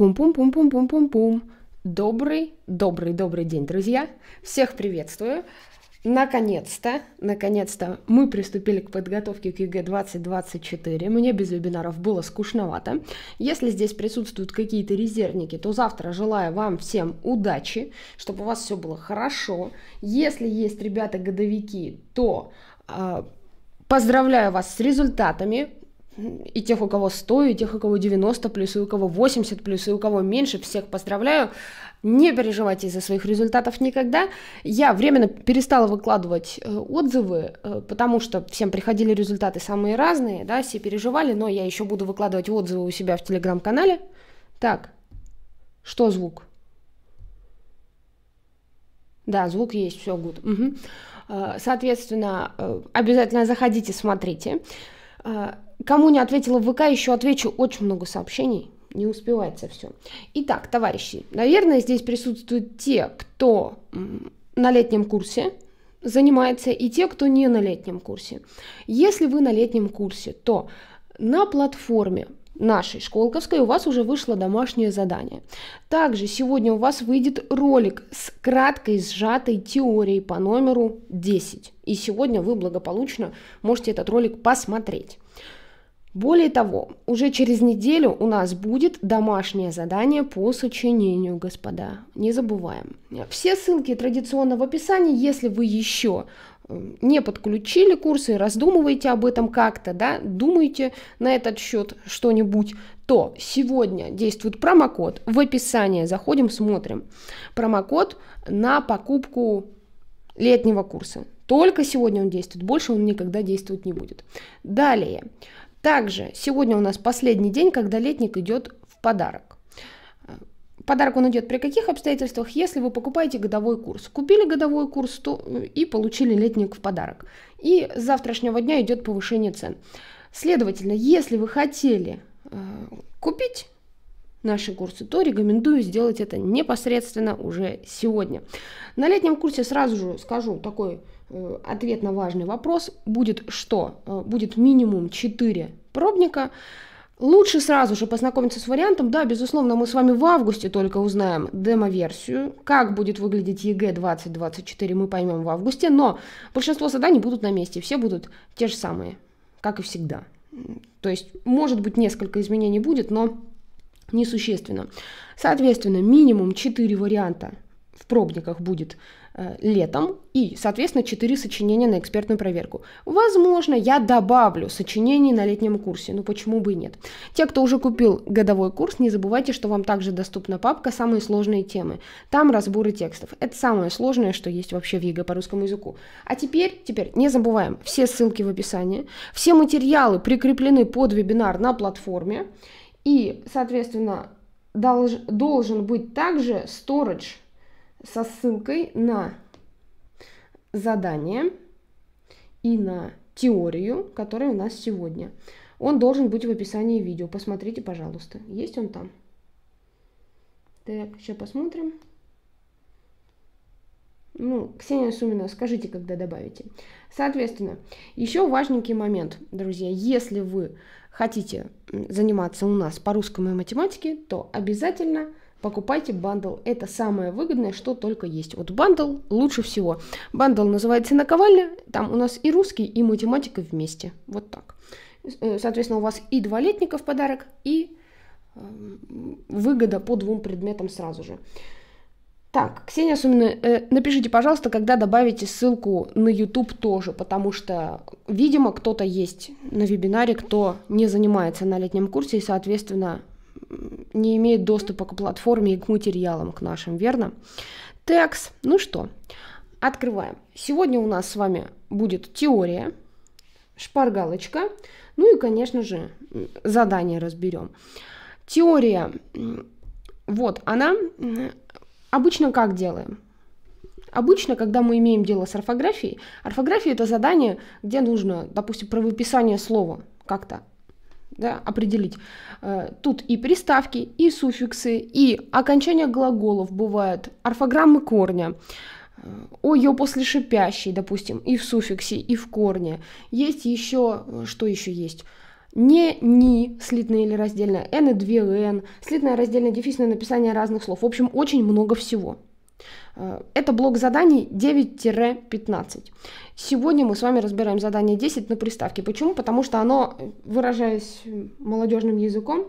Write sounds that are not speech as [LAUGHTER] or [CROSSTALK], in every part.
Пум-пум-пум-пум-пум-пум-пум. Добрый, добрый, добрый день, друзья. Всех приветствую. Наконец-то, наконец-то мы приступили к подготовке к ЕГЭ 2024. Мне без вебинаров было скучновато. Если здесь присутствуют какие-то резервники, то завтра желаю вам всем удачи, чтобы у вас все было хорошо. Если есть ребята-годовики, то э, поздравляю вас с результатами и тех, у кого 100, и тех, у кого 90 плюс, и у кого 80 плюс, и у кого меньше, всех поздравляю. Не переживайте из-за своих результатов никогда. Я временно перестала выкладывать э, отзывы, э, потому что всем приходили результаты самые разные, да, все переживали, но я еще буду выкладывать отзывы у себя в телеграм-канале. Так, что звук? Да, звук есть, все, good. Угу. Соответственно, обязательно заходите, смотрите. А, кому не ответила в ВК, еще отвечу. Очень много сообщений, не успевается все. Итак, товарищи, наверное, здесь присутствуют те, кто на летнем курсе занимается, и те, кто не на летнем курсе. Если вы на летнем курсе, то на платформе нашей школковской у вас уже вышло домашнее задание. Также сегодня у вас выйдет ролик с краткой сжатой теорией по номеру 10. И сегодня вы благополучно можете этот ролик посмотреть. Более того, уже через неделю у нас будет домашнее задание по сочинению, господа. Не забываем. Все ссылки традиционно в описании. Если вы еще не подключили курсы, раздумываете об этом как-то, да, думаете на этот счет что-нибудь, то сегодня действует промокод. В описании заходим, смотрим. Промокод на покупку летнего курса. Только сегодня он действует, больше он никогда действовать не будет. Далее. Также сегодня у нас последний день, когда летник идет в подарок. Подарок он идет при каких обстоятельствах? Если вы покупаете годовой курс. Купили годовой курс то э, и получили летник в подарок. И с завтрашнего дня идет повышение цен. Следовательно, если вы хотели э, купить наши курсы, то рекомендую сделать это непосредственно уже сегодня. На летнем курсе сразу же скажу такой э, ответ на важный вопрос. Будет что? Э, будет минимум 4 пробника. Лучше сразу же познакомиться с вариантом. Да, безусловно, мы с вами в августе только узнаем демо-версию. Как будет выглядеть ЕГЭ 2024, мы поймем в августе. Но большинство заданий будут на месте. Все будут те же самые, как и всегда. То есть, может быть, несколько изменений будет, но несущественно. Соответственно, минимум 4 варианта в пробниках будет Э, летом и, соответственно, 4 сочинения на экспертную проверку. Возможно, я добавлю сочинений на летнем курсе, ну почему бы и нет. Те, кто уже купил годовой курс, не забывайте, что вам также доступна папка «Самые сложные темы». Там разборы текстов. Это самое сложное, что есть вообще в ЕГЭ по русскому языку. А теперь, теперь не забываем, все ссылки в описании, все материалы прикреплены под вебинар на платформе и, соответственно, долж, должен быть также storage со ссылкой на задание и на теорию, которая у нас сегодня. Он должен быть в описании видео. Посмотрите, пожалуйста. Есть он там? Так, сейчас посмотрим. Ну, Ксения Сумина, скажите, когда добавите. Соответственно, еще важненький момент, друзья. Если вы хотите заниматься у нас по русскому и математике, то обязательно покупайте бандл. Это самое выгодное, что только есть. Вот бандл лучше всего. Бандл называется «Наковальня». Там у нас и русский, и математика вместе. Вот так. Э, соответственно, у вас и два летника в подарок, и эм, выгода по двум предметам сразу же. Так, Ксения Сумина, э, напишите, пожалуйста, когда добавите ссылку на YouTube тоже, потому что, видимо, кто-то есть на вебинаре, кто не занимается на летнем курсе, и, соответственно, не имеет доступа к платформе и к материалам к нашим, верно? Текс. Ну что, открываем. Сегодня у нас с вами будет теория, шпаргалочка, ну и, конечно же, задание разберем. Теория, вот она, обычно как делаем? Обычно, когда мы имеем дело с орфографией, орфография – это задание, где нужно, допустим, про правописание слова как-то да, определить. Э, тут и приставки, и суффиксы, и окончания глаголов бывают, орфограммы корня. Э, О, ее после шипящей, допустим, и в суффиксе, и в корне. Есть еще, э, что еще есть? не ни, слитное или раздельное, n и 2n, слитное, раздельное, дефисное написание разных слов. В общем, очень много всего. Э, это блок заданий 9-15. Сегодня мы с вами разбираем задание 10 на приставке. Почему? Потому что оно, выражаясь молодежным языком,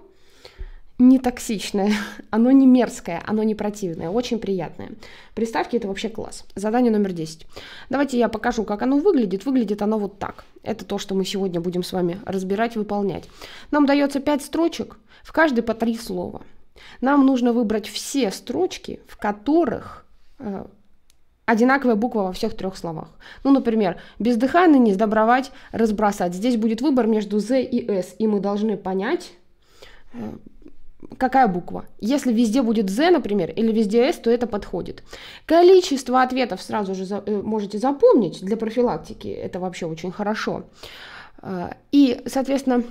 не токсичное, [LAUGHS] оно не мерзкое, оно не противное, очень приятное. Приставки это вообще класс. Задание номер 10. Давайте я покажу, как оно выглядит. Выглядит оно вот так. Это то, что мы сегодня будем с вами разбирать, выполнять. Нам дается 5 строчек, в каждой по 3 слова. Нам нужно выбрать все строчки, в которых э, одинаковая буква во всех трех словах. Ну, например, бездыханно, не сдобровать, разбросать. Здесь будет выбор между Z и S, и мы должны понять, э, какая буква. Если везде будет Z, например, или везде S, то это подходит. Количество ответов сразу же за, э, можете запомнить для профилактики, это вообще очень хорошо. Э, и, соответственно,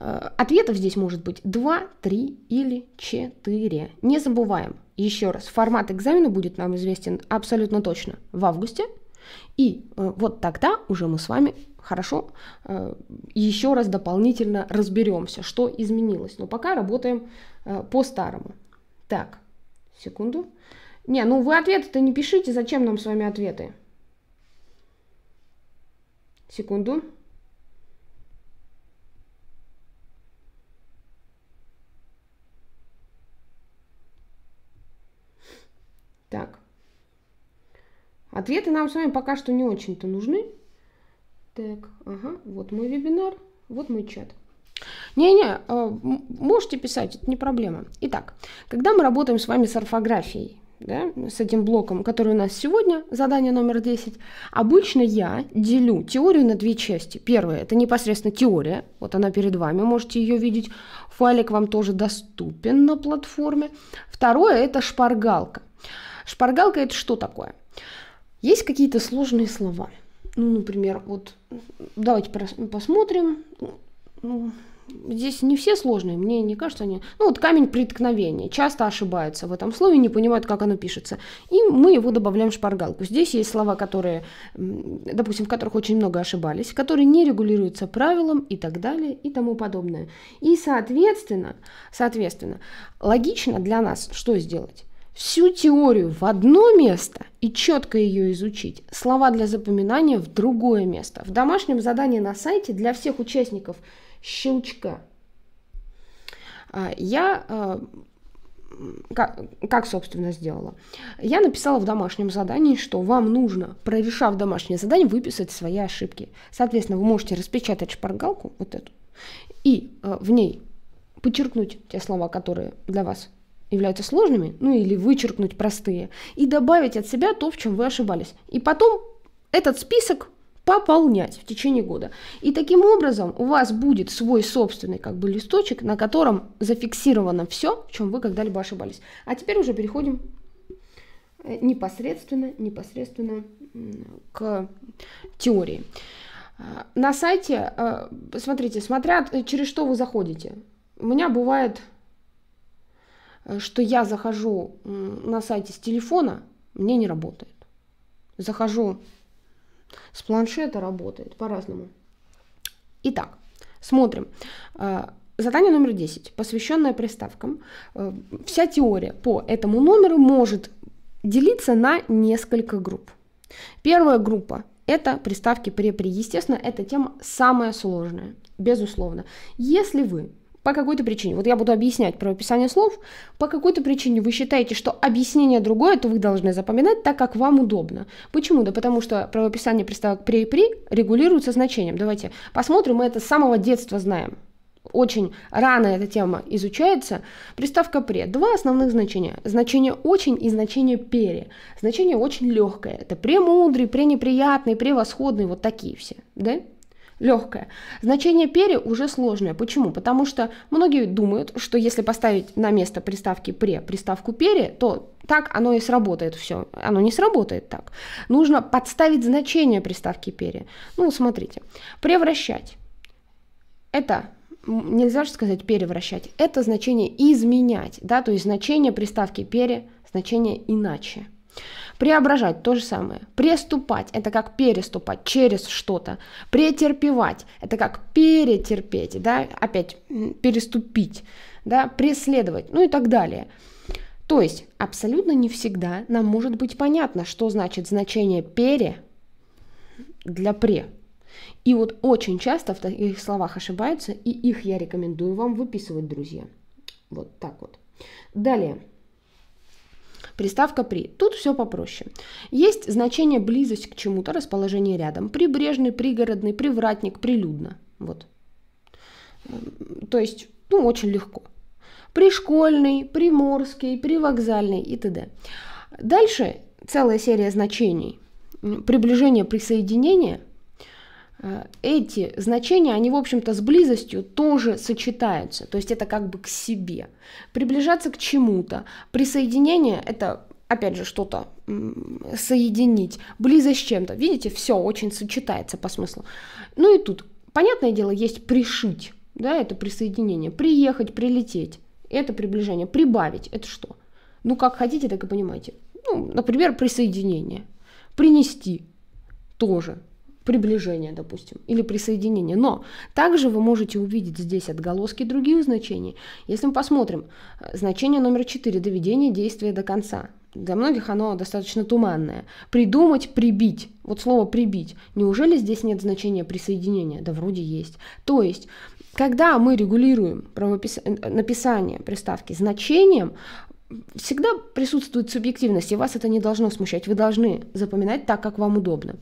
Ответов здесь может быть 2, 3 или 4. Не забываем, еще раз, формат экзамена будет нам известен абсолютно точно в августе. И э, вот тогда уже мы с вами хорошо э, еще раз дополнительно разберемся, что изменилось. Но пока работаем э, по-старому. Так, секунду. Не, ну вы ответы-то не пишите, зачем нам с вами ответы? Секунду. Ответы нам с вами пока что не очень-то нужны. Так, ага, вот мой вебинар, вот мой чат. Не-не, а, можете писать, это не проблема. Итак, когда мы работаем с вами с орфографией, да, с этим блоком, который у нас сегодня, задание номер 10, обычно я делю теорию на две части. Первая – это непосредственно теория, вот она перед вами, можете ее видеть, файлик вам тоже доступен на платформе. Второе – это шпаргалка. Шпаргалка – это что такое? Есть какие-то сложные слова. Ну, например, вот давайте посмотрим. Ну, здесь не все сложные, мне не кажется они... Ну, вот камень преткновения. Часто ошибаются в этом слове, не понимают, как оно пишется. И мы его добавляем в шпаргалку. Здесь есть слова, которые, допустим, в которых очень много ошибались, которые не регулируются правилом и так далее и тому подобное. И, соответственно, соответственно, логично для нас что сделать? всю теорию в одно место и четко ее изучить, слова для запоминания в другое место. В домашнем задании на сайте для всех участников щелчка а, я а, как, собственно, сделала? Я написала в домашнем задании, что вам нужно, прорешав домашнее задание, выписать свои ошибки. Соответственно, вы можете распечатать шпаргалку, вот эту, и э, в ней подчеркнуть те слова, которые для вас являются сложными, ну или вычеркнуть простые, и добавить от себя то, в чем вы ошибались. И потом этот список пополнять в течение года. И таким образом у вас будет свой собственный как бы листочек, на котором зафиксировано все, в чем вы когда-либо ошибались. А теперь уже переходим э, непосредственно, непосредственно к теории. А, на сайте, э, смотрите, смотря э, через что вы заходите. У меня бывает Э, что я захожу на сайте с телефона, мне не работает. Захожу с планшета, работает по-разному. Итак, смотрим. Э, задание номер 10, посвященное приставкам. Э, вся теория по этому номеру может делиться на несколько групп. Первая группа – это приставки препри. Естественно, эта тема самая сложная, безусловно. Если вы по какой-то причине, вот я буду объяснять про описание слов, по какой-то причине вы считаете, что объяснение другое, то вы должны запоминать так, как вам удобно. Почему? Да потому что правописание приставок «при» и «при» регулируется значением. Давайте посмотрим, мы это с самого детства знаем. Очень рано эта тема изучается. Приставка «пре» – два основных значения. Значение «очень» и значение «пере». Значение очень легкое. Это премудрый, пренеприятный, превосходный, вот такие все. Да? легкое. Значение пере уже сложное. Почему? Потому что многие думают, что если поставить на место приставки пре приставку пере, то так оно и сработает все. Оно не сработает так. Нужно подставить значение приставки пере. Ну, смотрите. Превращать. Это нельзя же сказать перевращать. Это значение изменять, да, то есть значение приставки пере, значение иначе. Преображать – то же самое. Преступать – это как переступать через что-то. Претерпевать – это как перетерпеть, да, опять переступить, да, преследовать, ну и так далее. То есть абсолютно не всегда нам может быть понятно, что значит значение «пере» для «пре». И вот очень часто в таких словах ошибаются, и их я рекомендую вам выписывать, друзья. Вот так вот. Далее. Приставка «при». Тут все попроще. Есть значение близость к чему-то, расположение рядом. Прибрежный, пригородный, привратник, прилюдно. Вот. То есть, ну, очень легко. Пришкольный, приморский, привокзальный и т.д. Дальше целая серия значений. Приближение, присоединение – Э, эти значения, они, в общем-то, с близостью тоже сочетаются. То есть это как бы к себе. Приближаться к чему-то. Присоединение – это опять же, что-то соединить, близость с чем-то. Видите, все очень сочетается по смыслу. Ну и тут, понятное дело, есть пришить, да, это присоединение, приехать, прилететь, это приближение, прибавить, это что? Ну, как хотите, так и понимаете. Ну, например, присоединение, принести тоже, приближение, допустим, или присоединение. Но также вы можете увидеть здесь отголоски других значений. Если мы посмотрим, э, значение номер четыре доведение действия до конца. Для многих оно достаточно туманное. Придумать, прибить. Вот слово «прибить». Неужели здесь нет значения присоединения? Да вроде есть. То есть, когда мы регулируем правопис... Э, написание приставки значением, всегда присутствует субъективность, и вас это не должно смущать. Вы должны запоминать так, как вам удобно.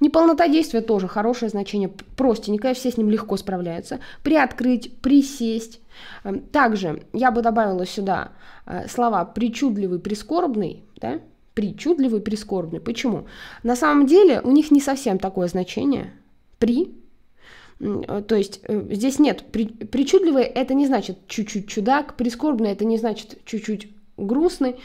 Неполнота действия тоже хорошее значение, простенькое, все с ним легко справляются. Приоткрыть, присесть. Эм, также я бы добавила сюда э, слова «причудливый», «прискорбный», да? «причудливый», «прискорбный». Почему? На самом деле у них не совсем такое значение. «При», э, то есть э, здесь нет, причудливый это не значит чуть-чуть чудак, прискорбный это не значит чуть-чуть грустный,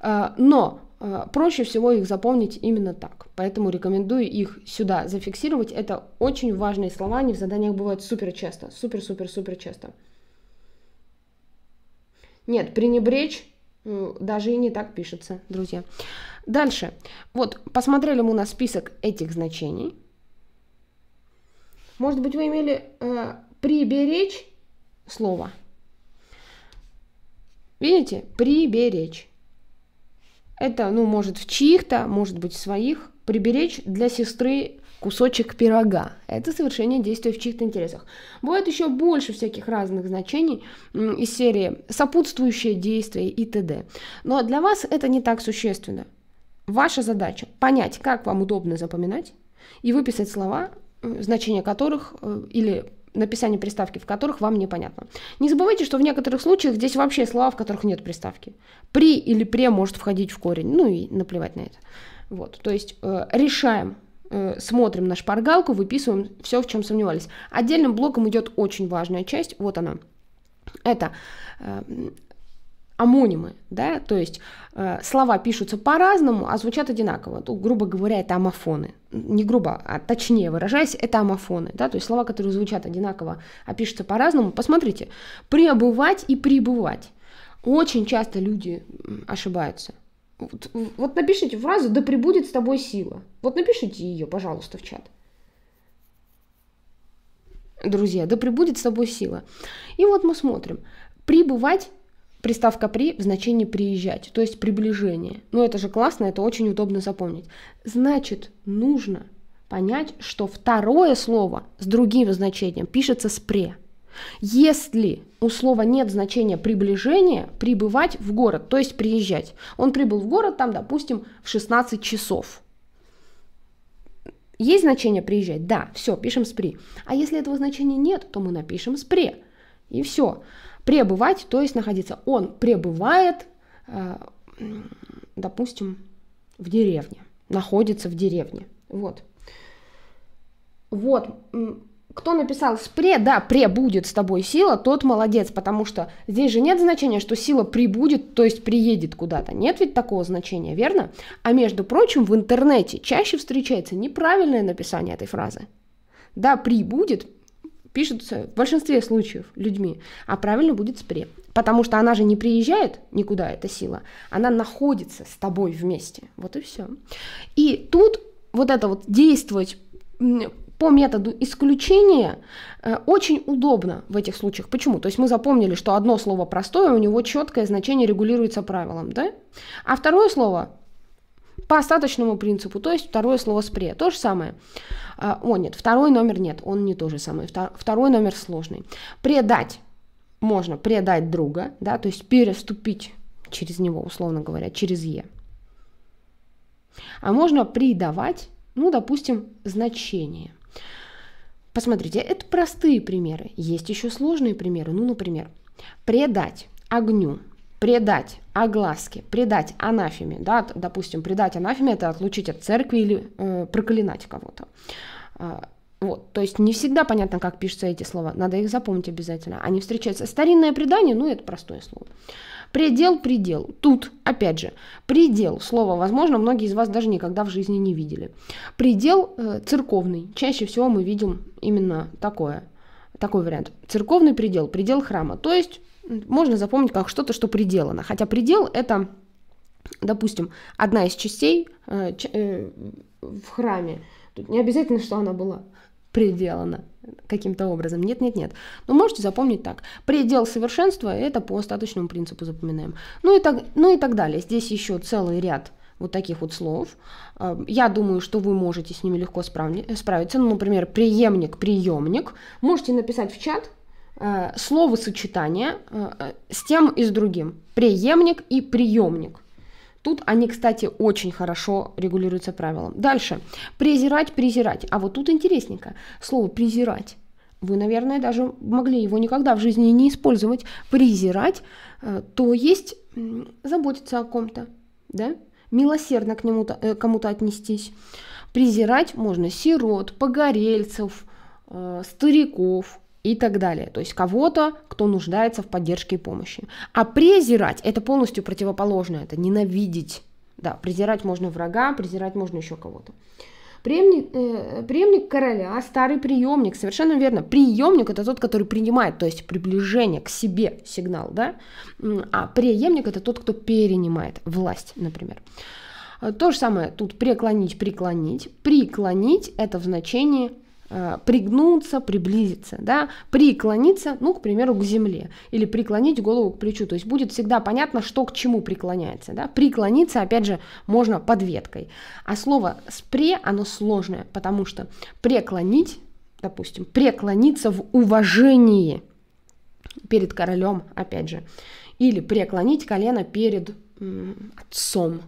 э, но э, проще всего их запомнить именно так. Поэтому рекомендую их сюда зафиксировать. Это очень важные слова, они в заданиях бывают супер часто, супер-супер-супер часто. Нет, пренебречь э, даже и не так пишется, друзья. Дальше. Вот, посмотрели мы на список этих значений. Может быть, вы имели э, приберечь слово. Видите? Приберечь. Это, ну, может, в чьих-то, может быть, в своих. Приберечь для сестры кусочек пирога. Это совершение действия в чьих-то интересах. Бывает еще больше всяких разных значений из серии сопутствующие действия и т.д. Но ну, а для вас это не так существенно. Ваша задача понять, как вам удобно запоминать, и выписать слова, э, значение которых э, или написание приставки, в которых вам непонятно. Не забывайте, что в некоторых случаях здесь вообще слова, в которых нет приставки. При или пре может входить в корень, ну и наплевать на это. Вот, то есть э, решаем, э, смотрим на шпаргалку, выписываем все, в чем сомневались. Отдельным блоком идет очень важная часть, вот она. Это э, амонимы, да, то есть э, слова пишутся по-разному, а звучат одинаково. Ну, грубо говоря, это амофоны. Не грубо, а точнее выражаясь, это амофоны, да, то есть слова, которые звучат одинаково, а пишутся по-разному. Посмотрите, пребывать и пребывать. Очень часто люди ошибаются. Вот, вот напишите фразу «да прибудет с тобой сила». Вот напишите ее, пожалуйста, в чат друзья, да прибудет с тобой сила. И вот мы смотрим. Прибывать приставка «при» в значении «приезжать», то есть приближение. Ну это же классно, это очень удобно запомнить. Значит, нужно понять, что второе слово с другим значением пишется с «пре». Если у слова нет значения приближения, прибывать в город, то есть приезжать. Он прибыл в город, там, допустим, в 16 часов. Есть значение приезжать? Да, все, пишем с при. А если этого значения нет, то мы напишем с пре. И все. Пребывать, то есть находиться. Он пребывает, э, допустим, в деревне, находится в деревне. Вот. Вот. Кто написал спре, да, пребудет с тобой сила, тот молодец, потому что здесь же нет значения, что сила прибудет, то есть приедет куда-то. Нет ведь такого значения, верно? А между прочим, в интернете чаще встречается неправильное написание этой фразы. Да, прибудет, пишутся в большинстве случаев людьми, а правильно будет спре. Потому что она же не приезжает никуда, эта сила, она находится с тобой вместе. Вот и все. И тут вот это вот действовать по методу исключения э, очень удобно в этих случаях. Почему? То есть мы запомнили, что одно слово простое, у него четкое значение регулируется правилом, да? А второе слово по остаточному принципу, то есть второе слово «спре». То же самое. А, о, нет, второй номер нет, он не то же самое. Второй номер сложный. Предать. Можно предать друга, да, то есть переступить через него, условно говоря, через «е». А можно придавать, ну, допустим, значение. Посмотрите, это простые примеры. Есть еще сложные примеры. Ну, например, предать огню – предать огласке, предать анафеме, да, допустим, предать анафеме это отлучить от церкви или э, проклинать кого-то. А, вот, то есть не всегда понятно, как пишутся эти слова, надо их запомнить обязательно. Они встречаются. Старинное предание, ну это простое слово. Предел, предел. Тут, опять же, предел. Слово, возможно, многие из вас даже никогда в жизни не видели. Предел э, церковный. Чаще всего мы видим именно такое, такой вариант. Церковный предел, предел храма. То есть можно запомнить как что-то, что пределано. Хотя предел это, допустим, одна из частей э, э, в храме. Тут не обязательно, что она была пределана каким-то образом. Нет, нет, нет. Но можете запомнить так. Предел совершенства это по остаточному принципу запоминаем. Ну и так, ну и так далее. Здесь еще целый ряд вот таких вот слов. Э, я думаю, что вы можете с ними легко справиться. Ну, например, преемник, приемник. Можете написать в чат, Э, словосочетание э, э, с тем и с другим. Преемник и приемник. Тут они, кстати, очень хорошо регулируются правилом. Дальше. Презирать, презирать. А вот тут интересненько. Слово презирать. Вы, наверное, даже могли его никогда в жизни не использовать. Презирать, то есть заботиться о ком-то, да? Милосердно к нему кому-то отнестись. Презирать можно сирот, погорельцев, стариков, и так далее. То есть кого-то, кто нуждается в поддержке и помощи. А презирать – это полностью противоположное, это ненавидеть. Да, презирать можно врага, презирать можно еще кого-то. Приемник, э, преемник короля, старый приемник, совершенно верно. Приемник это тот, который принимает, то есть приближение к себе сигнал, да? А преемник это тот, кто перенимает власть, например. То же самое тут преклонить, преклонить. Преклонить это в значении Э, пригнуться, приблизиться, да, преклониться, ну, к примеру, к земле, или преклонить голову к плечу, то есть будет всегда понятно, что к чему преклоняется, да, преклониться, опять же, можно под веткой, а слово «спре», оно сложное, потому что преклонить, допустим, преклониться в уважении перед королем, опять же, или преклонить колено перед м, отцом,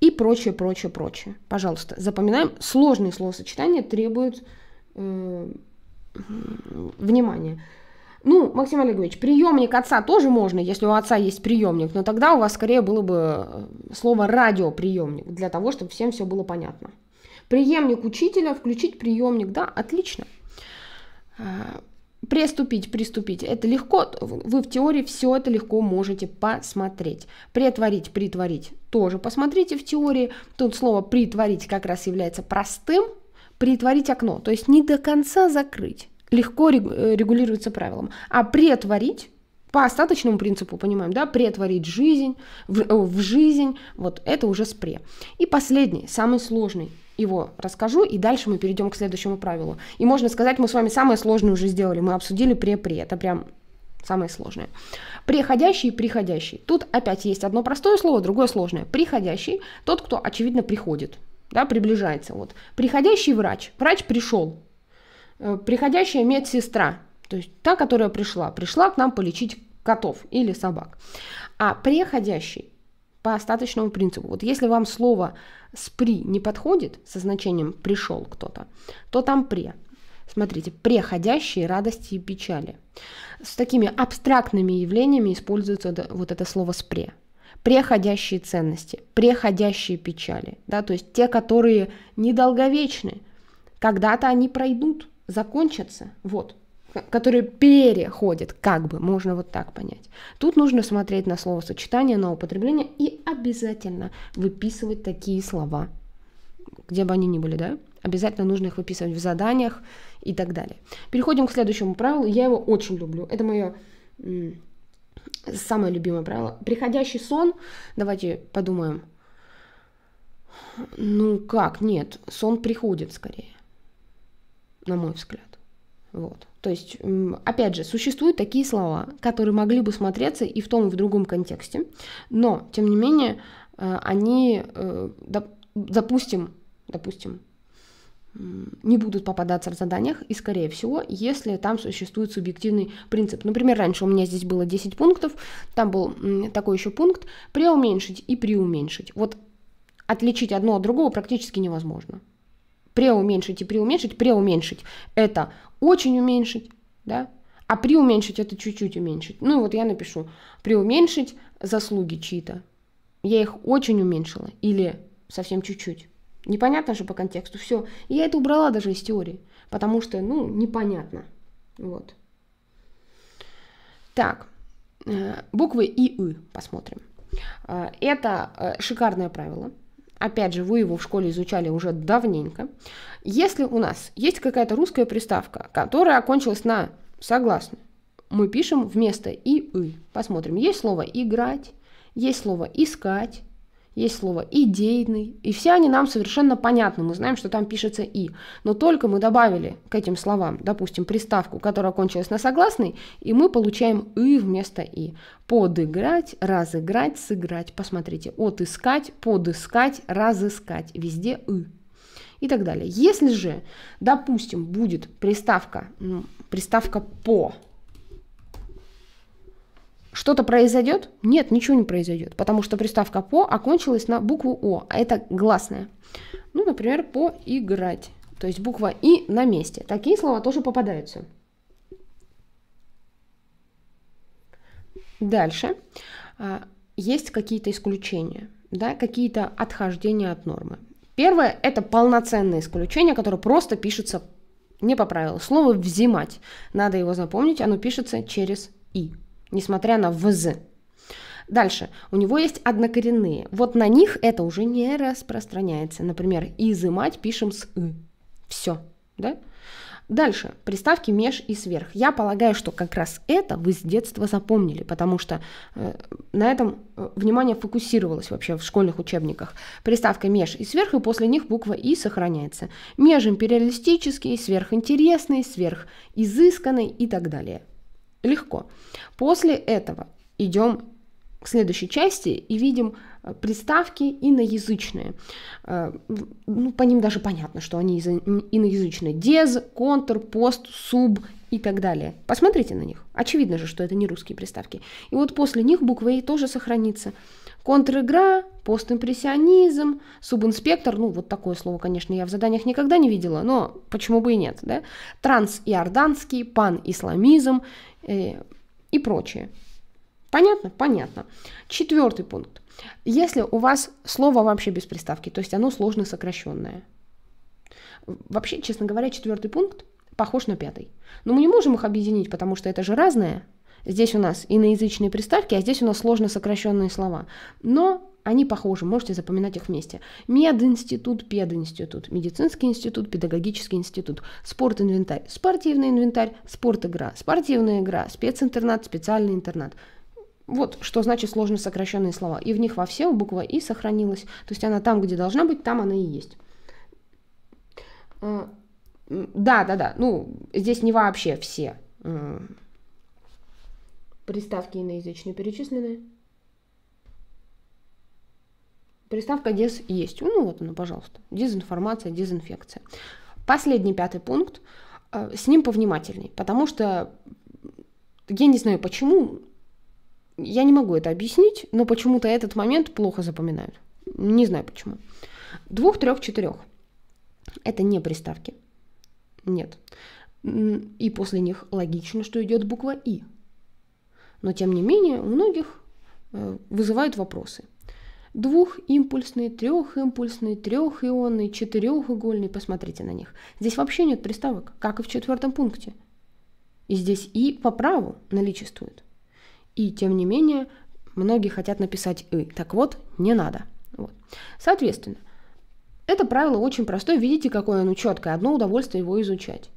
и прочее, прочее, прочее. Пожалуйста, запоминаем. Сложные словосочетания требуют Э, внимание. Ну, Максим Олегович, приемник отца тоже можно, если у отца есть приемник, но тогда у вас скорее было бы э, слово радиоприемник, для того, чтобы всем все было понятно. Приемник учителя, включить приемник, да, отлично. Э, приступить, приступить, это легко, вы в теории все это легко можете посмотреть. Притворить, притворить, тоже посмотрите в теории. Тут слово притворить как раз является простым, притворить окно, то есть не до конца закрыть, легко э, регулируется правилом, а претворить по остаточному принципу понимаем, да, претворить жизнь в, э, в жизнь, вот это уже спре. И последний, самый сложный, его расскажу, и дальше мы перейдем к следующему правилу. И можно сказать, мы с вами самое сложное уже сделали, мы обсудили пре-пре, это прям самое сложное. Приходящий приходящий. Тут опять есть одно простое слово, другое сложное. Приходящий – тот, кто, очевидно, приходит да, приближается. Вот. Приходящий врач, врач пришел, э, приходящая медсестра, то есть та, которая пришла, пришла к нам полечить котов или собак. А приходящий по остаточному принципу. Вот если вам слово «спри» не подходит со значением «пришел кто-то», то там «пре». Смотрите, приходящие радости и печали. С такими абстрактными явлениями используется вот это слово «спре» преходящие ценности, преходящие печали, да, то есть те, которые недолговечны, когда-то они пройдут, закончатся, вот, которые переходят, как бы, можно вот так понять. Тут нужно смотреть на словосочетание, на употребление и обязательно выписывать такие слова, где бы они ни были, да, обязательно нужно их выписывать в заданиях и так далее. Переходим к следующему правилу, я его очень люблю, это мое Самое любимое правило. Приходящий сон, давайте подумаем. Ну как, нет, сон приходит скорее, на мой взгляд. Вот. То есть, опять же, существуют такие слова, которые могли бы смотреться и в том, и в другом контексте, но, тем не менее, э, они, э, допустим, допустим, не будут попадаться в заданиях, и, скорее всего, если там существует субъективный принцип. Например, раньше у меня здесь было 10 пунктов, там был такой еще пункт «преуменьшить» и «приуменьшить». Вот отличить одно от другого практически невозможно. Преуменьшить и приуменьшить, преуменьшить – это очень уменьшить, да, а приуменьшить – это чуть-чуть уменьшить. Ну и вот я напишу «приуменьшить заслуги чьи-то». Я их очень уменьшила или совсем чуть-чуть. Непонятно же по контексту. Все. И я это убрала даже из теории, потому что, ну, непонятно. Вот. Так, э, буквы И И посмотрим. Э, это э, шикарное правило. Опять же, вы его в школе изучали уже давненько. Если у нас есть какая-то русская приставка, которая окончилась на согласно, мы пишем вместо и и. Посмотрим, есть слово играть, есть слово искать, есть слово «идейный», и все они нам совершенно понятны, мы знаем, что там пишется «и». Но только мы добавили к этим словам, допустим, приставку, которая окончилась на согласный, и мы получаем «и» вместо «и». Подыграть, разыграть, сыграть, посмотрите, отыскать, подыскать, разыскать, везде «и» и так далее. Если же, допустим, будет приставка, ну, приставка «по», что-то произойдет? Нет, ничего не произойдет, потому что приставка «по» окончилась на букву «о», а это гласная. Ну, например, «поиграть», то есть буква «и» на месте. Такие слова тоже попадаются. Дальше. А, есть какие-то исключения, да, какие-то отхождения от нормы. Первое – это полноценное исключение, которое просто пишется не по правилу. Слово «взимать» надо его запомнить, оно пишется через «и» несмотря на «вз». Дальше. У него есть однокоренные. Вот на них это уже не распространяется. Например, «изымать» пишем с «ы». Все. Да? Дальше. Приставки меж и сверх. Я полагаю, что как раз это вы с детства запомнили, потому что э, на этом э, внимание фокусировалось вообще в школьных учебниках. Приставка меж и сверх, и после них буква и сохраняется. Межимпериалистический, сверхинтересный, сверхизысканный и так далее. Легко. После этого идем к следующей части и видим э, приставки иноязычные. Э, ну, по ним даже понятно, что они иноязычные. Дез, контр, пост, суб и так далее. Посмотрите на них. Очевидно же, что это не русские приставки. И вот после них буква «и» тоже сохранится. Контр-игра, постимпрессионизм, субинспектор, ну вот такое слово, конечно, я в заданиях никогда не видела, но почему бы и нет, да? Транс-иорданский, пан-исламизм, Э, и прочее. Понятно? Понятно. Четвертый пункт. Если у вас слово вообще без приставки, то есть оно сложно сокращенное. Вообще, честно говоря, четвертый пункт похож на пятый. Но мы не можем их объединить, потому что это же разное. Здесь у нас иноязычные приставки, а здесь у нас сложно сокращенные слова. Но они похожи, можете запоминать их вместе. Мединститут, пединститут, медицинский институт, педагогический институт, спорт-инвентарь, спортивный инвентарь, спорт-игра, спортивная игра, специнтернат, специальный интернат. Вот что значит сложно сокращенные слова. И в них во все буква «и» сохранилась. То есть она там, где должна быть, там она и есть. Э, да, да, да. Ну, здесь не вообще все э, приставки иноязычные перечисленные. Приставка дез есть. Ну вот она, пожалуйста. Дезинформация, дезинфекция. Последний пятый пункт. Э, с ним повнимательней, потому что я не знаю почему, я не могу это объяснить, но почему-то этот момент плохо запоминают. Не знаю почему. Двух, трех, четырех. Это не приставки. Нет. И после них логично, что идет буква И. Но тем не менее у многих э, вызывают вопросы двухимпульсный, трехимпульсный, трехионный, четырехугольный, посмотрите на них. Здесь вообще нет приставок, как и в четвертом пункте. И здесь «и» по праву наличествует. И, тем не менее, многие хотят написать «и». Так вот, не надо. Вот. Соответственно, это правило очень простое, видите, какое оно четкое, одно удовольствие его изучать.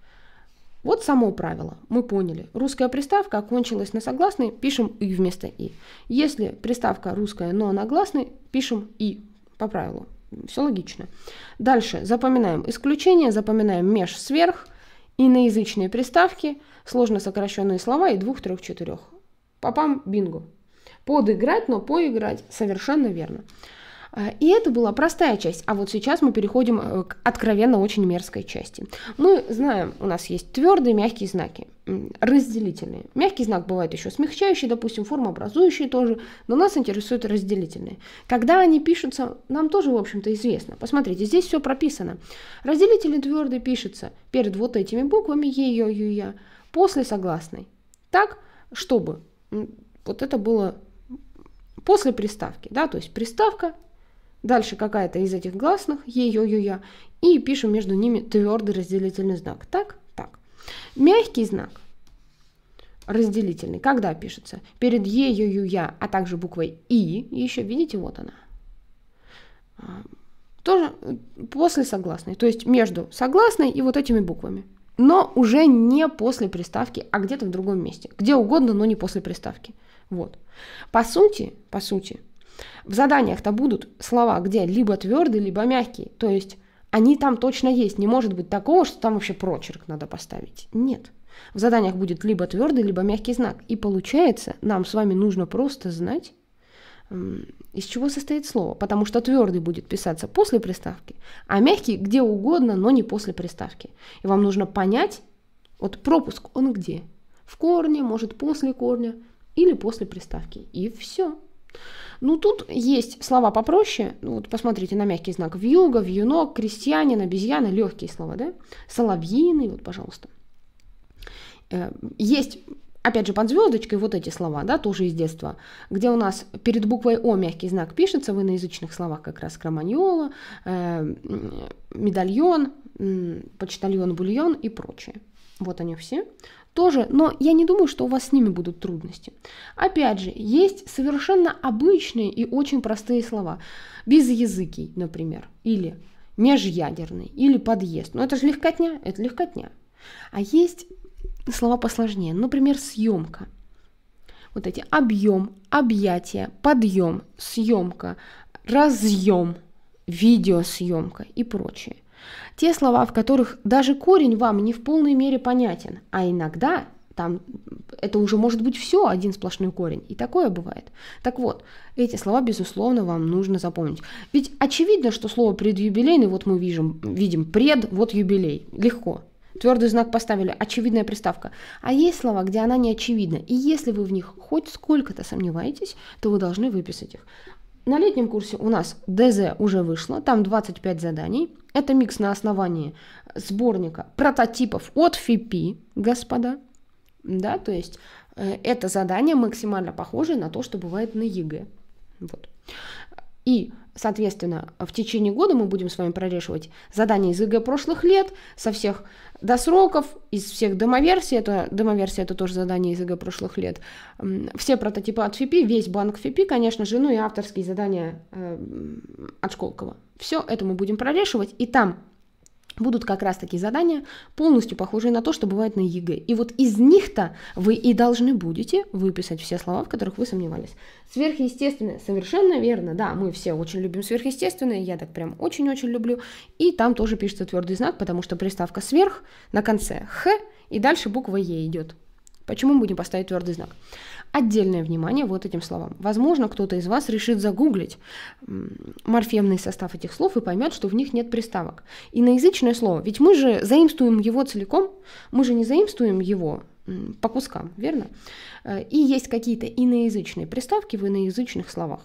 Вот само правило. Мы поняли. Русская приставка окончилась на согласный, пишем «и» вместо «и». Если приставка русская, но на гласный, пишем «и» по правилу. Все логично. Дальше запоминаем исключение, запоминаем меж, сверх, иноязычные приставки, сложно сокращенные слова и двух, трех, четырех. Папам бинго. Подыграть, но поиграть совершенно верно. Э, и это была простая часть, а вот сейчас мы переходим э, к откровенно очень мерзкой части. Мы знаем, у нас есть твердые, мягкие знаки, разделительные. Мягкий знак бывает еще смягчающий, допустим, формообразующий тоже, но нас интересуют разделительные. Когда они пишутся, нам тоже, в общем-то, известно. Посмотрите, здесь все прописано. Разделительный твердый пишется перед вот этими буквами е, ё, ю, я, после согласной. Так, чтобы вот это было после приставки, да, то есть приставка Дальше какая-то из этих гласных, е-ё-ё-я, и пишем между ними твердый разделительный знак. Так, так. Мягкий знак разделительный, когда пишется? Перед е, ё, ю, я, а также буквой и, еще, видите, вот она. А, тоже э, после согласной, то есть между согласной и вот этими буквами. Но уже не после приставки, а где-то в другом месте. Где угодно, но не после приставки. Вот. По сути, по сути, в заданиях-то будут слова, где либо твердый, либо мягкий, То есть они там точно есть. Не может быть такого, что там вообще прочерк надо поставить. Нет. В заданиях будет либо твердый, либо мягкий знак. И получается, нам с вами нужно просто знать, из чего состоит слово, потому что твердый будет писаться после приставки, а мягкий где угодно, но не после приставки. И вам нужно понять, вот пропуск, он где? В корне, может после корня или после приставки. И все. Ну, тут есть слова попроще. Ну, вот посмотрите на мягкий знак. Вьюга, вьюнок, крестьянин, обезьяна. Легкие слова, да? Соловьиный, вот, пожалуйста. Э, есть, опять же, под звездочкой вот эти слова, да, тоже из детства, где у нас перед буквой О мягкий знак пишется, в иноязычных словах как раз кроманьола, «эм», медальон, почтальон, бульон и прочее. Вот они все. Тоже, но я не думаю, что у вас с ними будут трудности. Опять же, есть совершенно обычные и очень простые слова. Безязыкий, например, или межъядерный, или подъезд. Но это же легкотня, это легкотня. А есть слова посложнее, например, съемка. Вот эти объем, объятие, подъем, съемка, разъем, видеосъемка и прочее. Те слова, в которых даже корень вам не в полной мере понятен, а иногда там это уже может быть все один сплошной корень. И такое бывает. Так вот, эти слова, безусловно, вам нужно запомнить. Ведь очевидно, что слово предюбилейный, вот мы видим, видим пред, вот юбилей. Легко. Твердый знак поставили, очевидная приставка. А есть слова, где она не очевидна. И если вы в них хоть сколько-то сомневаетесь, то вы должны выписать их. На летнем курсе у нас ДЗ уже вышло, там 25 заданий. Это микс на основании сборника прототипов от ФИПИ, господа. Да, то есть э, это задание максимально похоже на то, что бывает на ЕГЭ. Вот. И Соответственно, в течение года мы будем с вами прорешивать задания из ЕГЭ прошлых лет, со всех до из всех домоверсий, это домоверсия это тоже задание из ЕГЭ прошлых лет, все прототипы от ФИПИ, весь банк ФИПИ, конечно же, ну и авторские задания э, от Школкова. Все это мы будем прорешивать, и там будут как раз такие задания, полностью похожие на то, что бывает на ЕГЭ. И вот из них-то вы и должны будете выписать все слова, в которых вы сомневались. Сверхъестественное, совершенно верно, да, мы все очень любим сверхъестественное, я так прям очень-очень люблю. И там тоже пишется твердый знак, потому что приставка «сверх» на конце «х» и дальше буква «е» идет. Почему мы будем поставить твердый знак? Отдельное внимание вот этим словам. Возможно, кто-то из вас решит загуглить морфемный состав этих слов и поймет, что в них нет приставок. Иноязычное слово, ведь мы же заимствуем его целиком, мы же не заимствуем его по кускам, верно? Э, и есть какие-то иноязычные приставки в иноязычных словах.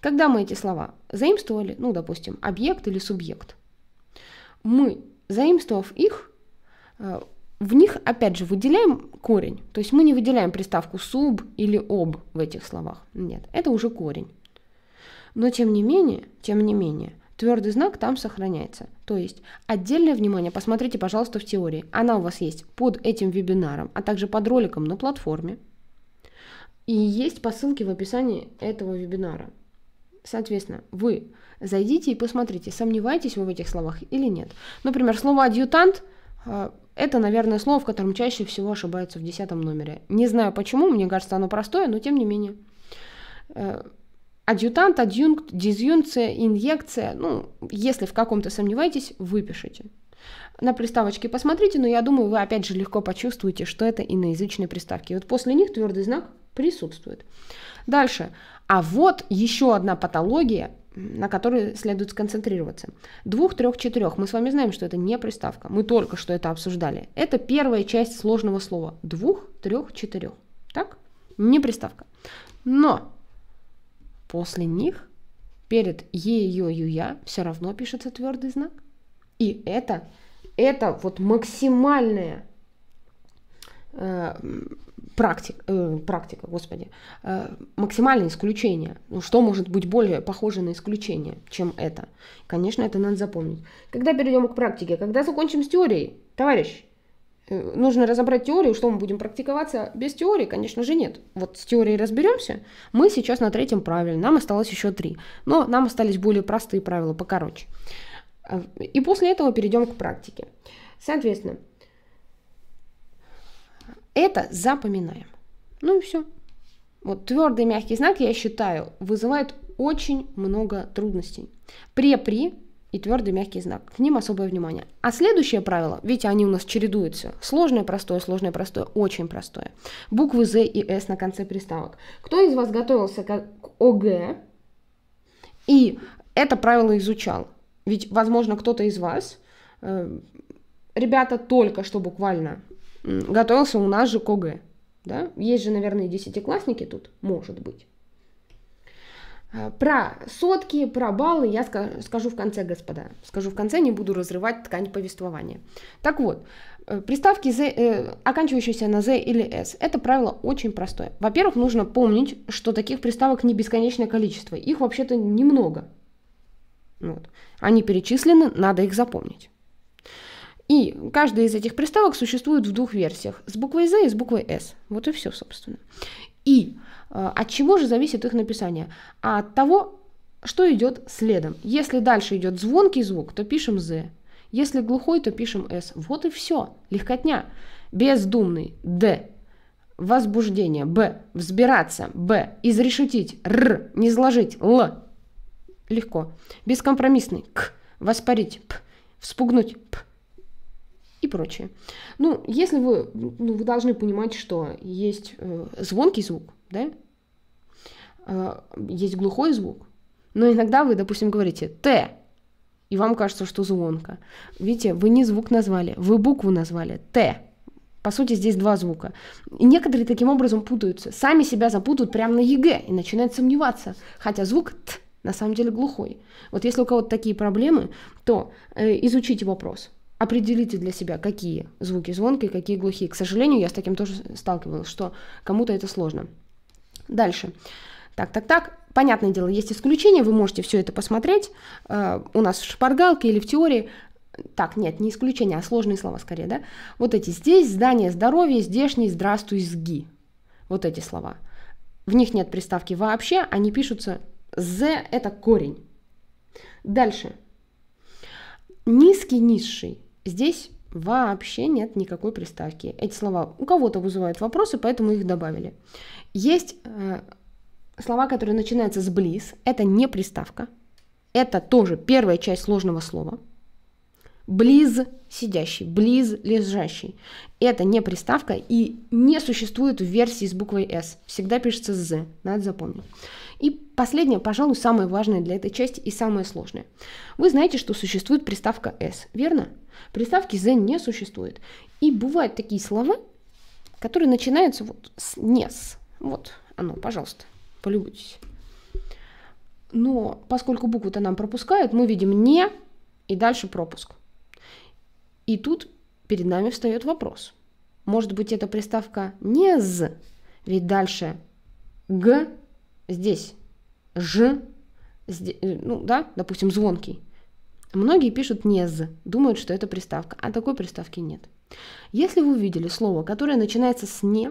Когда мы эти слова заимствовали, ну, допустим, объект или субъект, мы, заимствовав их, э, в них, опять же, выделяем корень. То есть мы не выделяем приставку «суб» или «об» в этих словах. Нет, это уже корень. Но тем не менее, тем не менее, твердый знак там сохраняется. То есть отдельное внимание посмотрите, пожалуйста, в теории. Она у вас есть под этим вебинаром, а также под роликом на платформе. И есть по ссылке в описании этого вебинара. Соответственно, вы зайдите и посмотрите, сомневаетесь вы в этих словах или нет. Например, слово «адъютант» а, это, наверное, слово, в котором чаще всего ошибаются в десятом номере. Не знаю почему, мне кажется, оно простое, но тем не менее. Э, адъютант, адъюнкт, дизъюнкция, инъекция. Ну, если в каком-то сомневаетесь, выпишите. На приставочке посмотрите, но я думаю, вы опять же легко почувствуете, что это иноязычные приставки. И вот после них твердый знак присутствует. Дальше. А вот еще одна патология на которые следует сконцентрироваться. Двух, трех, четырех. Мы с вами знаем, что это не приставка. Мы только что это обсуждали. Это первая часть сложного слова. Двух, трех, четырех. Так? Не приставка. Но после них перед е, ее, ю, я все равно пишется твердый знак. И это, это вот максимальная Э, практик, э, практика, господи, э, максимальное исключение. Ну, что может быть более похоже на исключение, чем это? Конечно, это надо запомнить. Когда перейдем к практике? Когда закончим с теорией, товарищ? Э, нужно разобрать теорию, что мы будем практиковаться без теории, конечно же, нет. Вот с теорией разберемся. Мы сейчас на третьем правиле, нам осталось еще три. Но нам остались более простые правила, покороче. Э, и после этого перейдем к практике. Соответственно, это запоминаем. Ну и все. Вот твердый мягкий знак, я считаю, вызывает очень много трудностей. Пре-при и твердый мягкий знак. К ним особое внимание. А следующее правило, Ведь они у нас чередуются. Сложное, простое, сложное, простое, очень простое. Буквы З и С на конце приставок. Кто из вас готовился к ОГ и это правило изучал? Ведь, возможно, кто-то из вас, э, ребята, только что буквально готовился у нас же к ОГЭ. Да? Есть же, наверное, десятиклассники тут, может быть. А, про сотки, про баллы я скажу в конце, господа. Скажу в конце, не буду разрывать ткань повествования. Так вот, э, приставки z, э, оканчивающиеся на z или s. Это правило очень простое. Во-первых, нужно помнить, что таких приставок не бесконечное количество. Их вообще-то немного. Вот. Они перечислены, надо их запомнить. И каждая из этих приставок существует в двух версиях, с буквой Z и с буквой S. Вот и все, собственно. И э, от чего же зависит их написание? А от того, что идет следом. Если дальше идет звонкий звук, то пишем Z. Если глухой, то пишем S. Вот и все. Легкотня. Бездумный. Д. Возбуждение. Б. Взбираться. Б. Изрешетить. Р. Не сложить. Л. Легко. Бескомпромиссный. К. Воспарить. П. Вспугнуть. П прочее. Ну, если вы, ну, вы должны понимать, что есть э, звонкий звук, да, э, есть глухой звук, но иногда вы, допустим, говорите «Т», и вам кажется, что звонко. Видите, вы не звук назвали, вы букву назвали «Т». По сути, здесь два звука. И некоторые таким образом путаются, сами себя запутают прямо на ЕГЭ и начинают сомневаться, хотя звук «Т» на самом деле глухой. Вот если у кого-то такие проблемы, то э, изучите вопрос – определите для себя, какие звуки звонкие, какие глухие. К сожалению, я с таким тоже сталкивалась, что кому-то это сложно. Дальше. Так, так, так. Понятное дело, есть исключения, вы можете все это посмотреть э, у нас в шпаргалке или в теории. Так, нет, не исключения, а сложные слова скорее, да? Вот эти здесь, здание, здоровье, здешний, здравствуй, сги. Вот эти слова. В них нет приставки вообще, они пишутся «з» — это корень. Дальше. Низкий, низший. Здесь вообще нет никакой приставки. Эти слова у кого-то вызывают вопросы, поэтому их добавили. Есть э, слова, которые начинаются с близ. Это не приставка. Это тоже первая часть сложного слова. Близ сидящий, близ лежащий. Это не приставка и не существует в версии с буквой S. Всегда пишется Z, надо запомнить. И последнее, пожалуй, самое важное для этой части и самое сложное. Вы знаете, что существует приставка S, верно? Приставки з не существует. И бывают такие слова, которые начинаются вот с нес. Вот оно, пожалуйста, полюбуйтесь. Но поскольку букву-то нам пропускают, мы видим не и дальше пропуск. И тут перед нами встает вопрос. Может быть, эта приставка не з, ведь дальше г, здесь ж, здесь, э, ну да, допустим, звонкий. Многие пишут «нез», думают, что это приставка, а такой приставки нет. Если вы увидели слово, которое начинается с «не»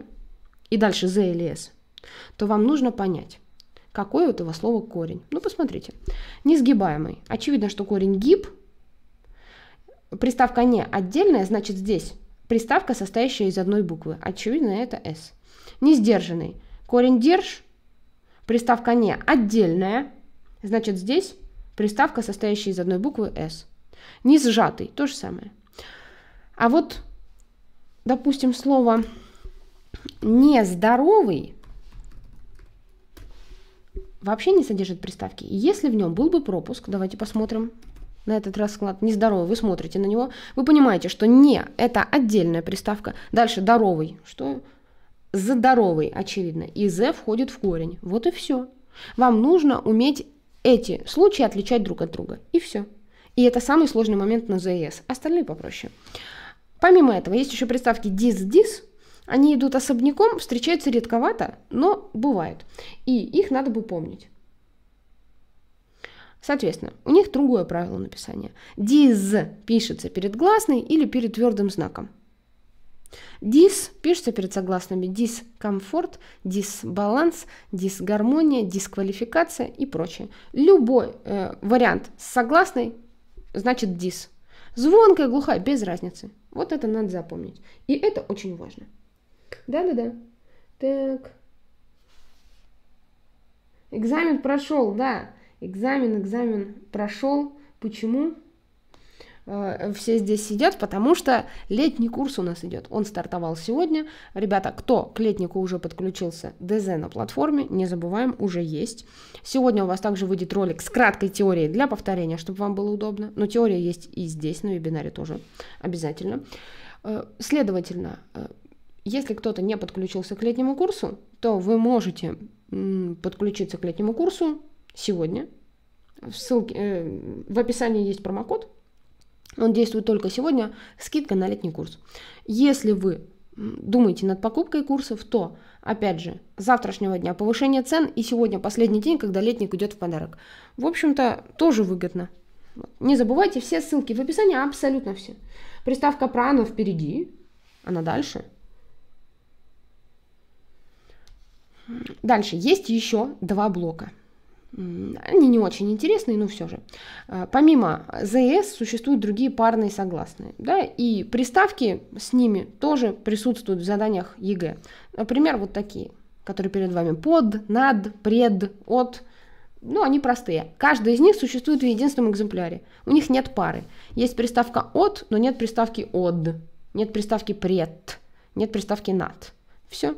и дальше «з» или «с», то вам нужно понять, какой у этого слова корень. Ну, посмотрите. Несгибаемый. Очевидно, что корень «гиб». Приставка «не» отдельная, значит, здесь приставка, состоящая из одной буквы. Очевидно, это «с». Несдержанный. Корень «держ». Приставка «не» отдельная, значит, здесь приставка, состоящая из одной буквы «с». Не сжатый, то же самое. А вот, допустим, слово «нездоровый» вообще не содержит приставки. Если в нем был бы пропуск, давайте посмотрим на этот расклад. Нездоровый, вы смотрите на него, вы понимаете, что «не» – это отдельная приставка. Дальше «здоровый», что «здоровый», очевидно, и «з» входит в корень. Вот и все. Вам нужно уметь эти случаи отличать друг от друга. И все. И это самый сложный момент на ЗС. Остальные попроще. Помимо этого, есть еще приставки dis-dis. Они идут особняком, встречаются редковато, но бывает, И их надо бы помнить. Соответственно, у них другое правило написания. Диз пишется перед гласной или перед твердым знаком. Дис пишется перед согласными дискомфорт, дисбаланс, дисгармония, дисквалификация и прочее. Любой э, вариант с согласной значит дис. Звонкая, глухая, без разницы. Вот это надо запомнить. И это очень важно. Да-да-да. Так. Экзамен прошел, да. Экзамен, экзамен прошел. Почему? Э, все здесь сидят, потому что летний курс у нас идет. Он стартовал сегодня. Ребята, кто к летнику уже подключился, ДЗ на платформе, не забываем, уже есть. Сегодня у вас также выйдет ролик с краткой теорией для повторения, чтобы вам было удобно. Но теория есть и здесь, на вебинаре тоже обязательно. Э, следовательно, э, если кто-то не подключился к летнему курсу, то вы можете подключиться к летнему курсу сегодня. В, ссылке, в описании есть промокод он действует только сегодня, скидка на летний курс. Если вы думаете над покупкой курсов, то, опять же, завтрашнего дня повышение цен и сегодня последний день, когда летник идет в подарок. В общем-то, тоже выгодно. Не забывайте все ссылки в описании, абсолютно все. Приставка прана впереди, она дальше. Дальше есть еще два блока. Они не очень интересные, но все же. Э, помимо ЗС существуют другие парные согласные. Да, и приставки с ними тоже присутствуют в заданиях ЕГЭ. Например, вот такие, которые перед вами. Под, над, пред, от. Ну, они простые. Каждая из них существует в единственном экземпляре. У них нет пары. Есть приставка «от», но нет приставки «од». Нет приставки «пред», нет приставки «над». Все.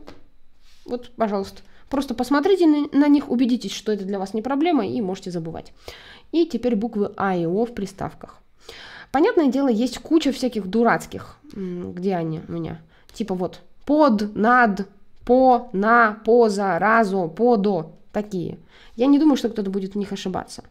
Вот, пожалуйста. Просто посмотрите на них, убедитесь, что это для вас не проблема, и можете забывать. И теперь буквы А и О в приставках. Понятное дело, есть куча всяких дурацких. Где они у меня? Типа вот под, над, по, на, поза, разо, подо. Такие. Я не думаю, что кто-то будет в них ошибаться.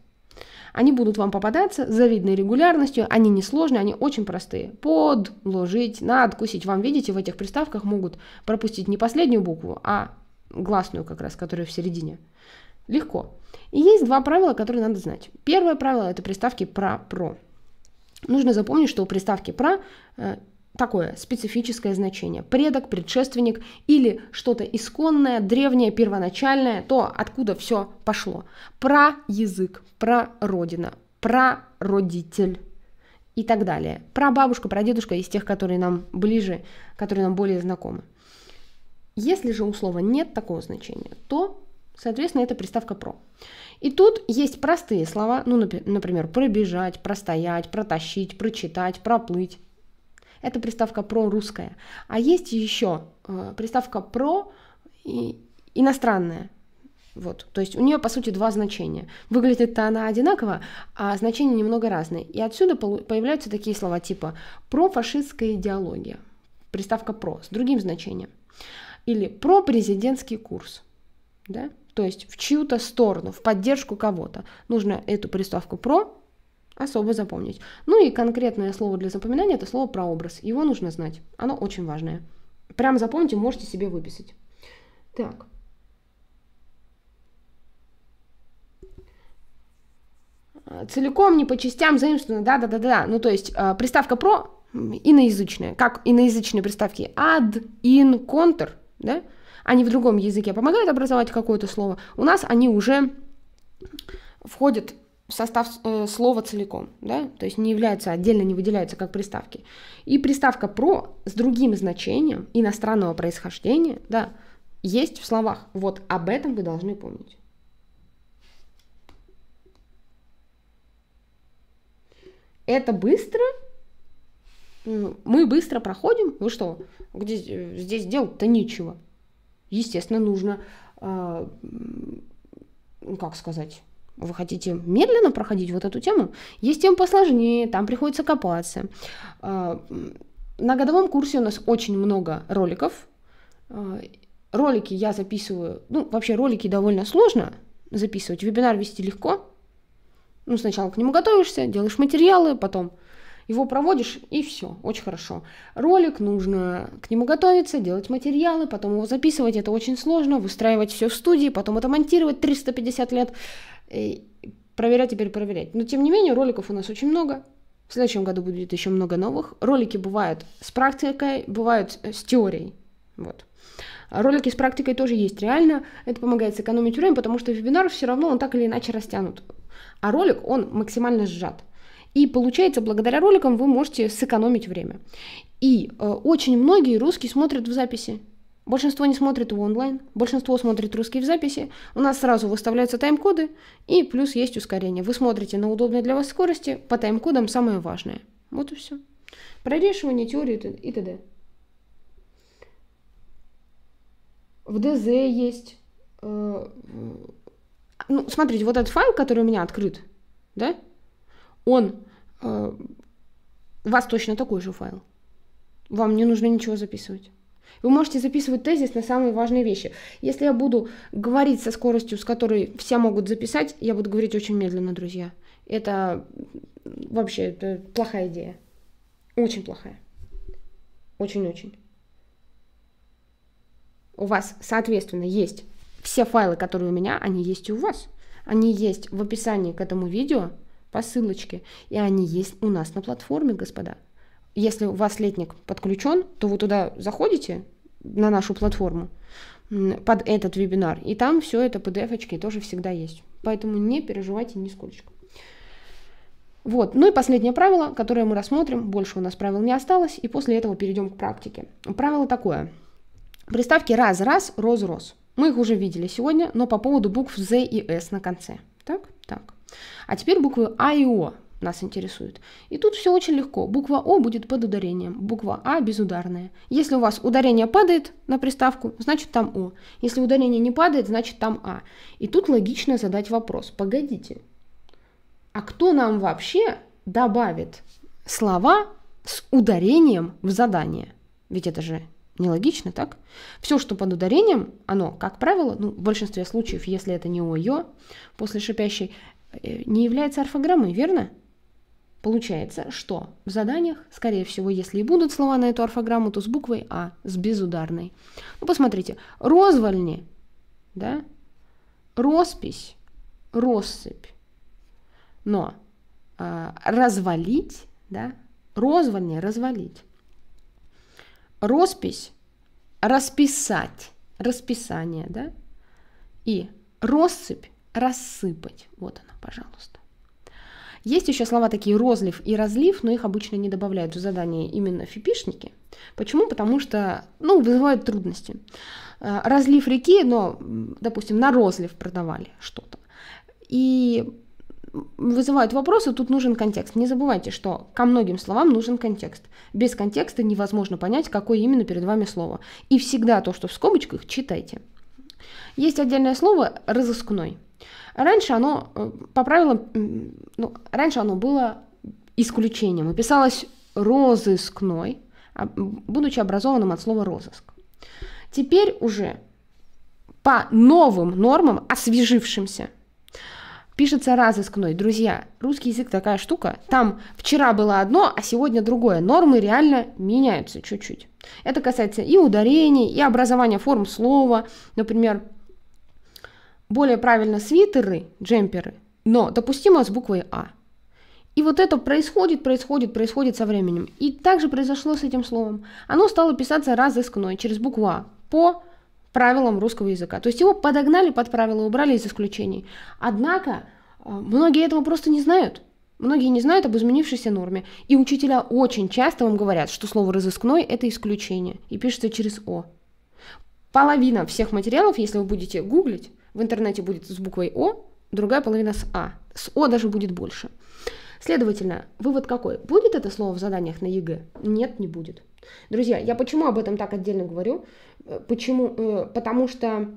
Они будут вам попадаться с завидной регулярностью, они несложные, они очень простые. Подложить, надкусить. Вам, видите, в этих приставках могут пропустить не последнюю букву, а гласную как раз, которая в середине. Легко. И есть два правила, которые надо знать. Первое правило – это приставки «про-про». Нужно запомнить, что у приставки «про» э, такое специфическое значение. Предок, предшественник или что-то исконное, древнее, первоначальное, то, откуда все пошло. Про язык, про родина, про родитель и так далее. Про бабушку, про дедушку из тех, которые нам ближе, которые нам более знакомы. Если же у слова нет такого значения, то, соответственно, это приставка «про». И тут есть простые слова, ну, например, «пробежать», «простоять», «протащить», «прочитать», «проплыть». Это приставка «про» русская. А есть еще э, приставка «про» и иностранная. Вот. То есть у нее, по сути, два значения. Выглядит-то она одинаково, а значения немного разные. И отсюда появляются такие слова типа «профашистская идеология», приставка «про» с другим значением или про президентский курс, да, то есть в чью-то сторону, в поддержку кого-то. Нужно эту приставку «про» особо запомнить. Ну и конкретное слово для запоминания – это слово «прообраз». Его нужно знать, оно очень важное. Прям запомните, можете себе выписать. Так. Целиком, не по частям, заимствовано, да-да-да-да. Ну, то есть а, приставка «про» иноязычная, как иноязычные приставки «ad», «in», counter да? Они в другом языке помогают образовать какое-то слово. У нас они уже входят в состав э, слова целиком, да, то есть не являются отдельно, не выделяются как приставки. И приставка про с другим значением иностранного происхождения, да, есть в словах. Вот об этом вы должны помнить. Это быстро мы быстро проходим, вы что, где, здесь делать-то нечего. Естественно, нужно, э, как сказать, вы хотите медленно проходить вот эту тему, есть тем посложнее, там приходится копаться. Э, на годовом курсе у нас очень много роликов. Э, ролики я записываю, ну, вообще ролики довольно сложно записывать, вебинар вести легко. Ну, сначала к нему готовишься, делаешь материалы, потом его проводишь и все, очень хорошо. Ролик, нужно к нему готовиться, делать материалы, потом его записывать, это очень сложно, выстраивать все в студии, потом это монтировать 350 лет, и э, проверять и перепроверять. Но тем не менее роликов у нас очень много, в следующем году будет еще много новых. Ролики бывают с практикой, бывают э, с теорией. Вот. Ролики с практикой тоже есть реально. Это помогает сэкономить время, потому что вебинар все равно он так или иначе растянут. А ролик, он максимально сжат. И получается, благодаря роликам вы можете сэкономить время. И э, очень многие русские смотрят в записи. Большинство не смотрит его онлайн, большинство смотрит русские в записи. У нас сразу выставляются тайм-коды, и плюс есть ускорение. Вы смотрите на удобной для вас скорости, по тайм-кодам самое важное. Вот и все. Прорешивание, теории и т.д. В ДЗ есть... Э, ну, смотрите, вот этот файл, который у меня открыт, да, он, э, у вас точно такой же файл. Вам не нужно ничего записывать. Вы можете записывать тезис на самые важные вещи. Если я буду говорить со скоростью, с которой все могут записать, я буду говорить очень медленно, друзья. Это вообще это плохая идея. Очень плохая. Очень-очень. У вас, соответственно, есть все файлы, которые у меня, они есть и у вас. Они есть в описании к этому видео – по ссылочке. И они есть у нас на платформе, господа. Если у вас летник подключен, то вы туда заходите на нашу платформу под этот вебинар, и там все это PDF-очки тоже всегда есть. Поэтому не переживайте нисколько. Вот. Ну и последнее правило, которое мы рассмотрим, больше у нас правил не осталось, и после этого перейдем к практике. Правило такое. Приставки раз-раз, роз-роз. Мы их уже видели сегодня, но по поводу букв Z и S на конце. Так, так. А теперь буквы А и О нас интересуют. И тут все очень легко. Буква О будет под ударением, буква А безударная. Если у вас ударение падает на приставку, значит там О. Если ударение не падает, значит там А. И тут логично задать вопрос. Погодите, а кто нам вообще добавит слова с ударением в задание? Ведь это же Нелогично, так? Все, что под ударением, оно, как правило, ну, в большинстве случаев, если это не ОЙО, после шипящей, Э, не является орфограммой, верно? Получается, что в заданиях, скорее всего, если и будут слова на эту орфограмму, то с буквой А, с безударной. Ну, посмотрите, розвольни, да, роспись, россыпь. Но э, развалить, да, розвольни, развалить. Роспись, расписать, расписание, да, и россыпь, рассыпать. Вот она, пожалуйста. Есть еще слова такие розлив и разлив, но их обычно не добавляют в задание именно фипишники. Почему? Потому что, ну, вызывают трудности. Э, разлив реки, но, допустим, на розлив продавали что-то. И вызывают вопросы, тут нужен контекст. Не забывайте, что ко многим словам нужен контекст. Без контекста невозможно понять, какое именно перед вами слово. И всегда то, что в скобочках, читайте. Есть отдельное слово «разыскной». Раньше оно э, по правилам, ну, раньше оно было исключением и писалось розыскной, а, будучи образованным от слова розыск. Теперь уже по новым нормам, освежившимся, пишется разыскной. Друзья, русский язык такая штука. Там вчера было одно, а сегодня другое. Нормы реально меняются чуть-чуть. Это касается и ударений, и образования форм слова. Например, более правильно свитеры, джемперы, но допустимо с буквой А. И вот это происходит, происходит, происходит со временем. И также произошло с этим словом. Оно стало писаться разыскной через букву А по правилам русского языка. То есть его подогнали под правила, убрали из исключений. Однако э, многие этого просто не знают. Многие не знают об изменившейся норме. И учителя очень часто вам говорят, что слово «разыскной» — это исключение. И пишется через «о». Половина всех материалов, если вы будете гуглить, в интернете будет с буквой О, другая половина с А. С О даже будет больше. Следовательно, вывод какой? Будет это слово в заданиях на ЕГЭ? Нет, не будет. Друзья, я почему об этом так отдельно говорю? Э, почему? Э, потому что,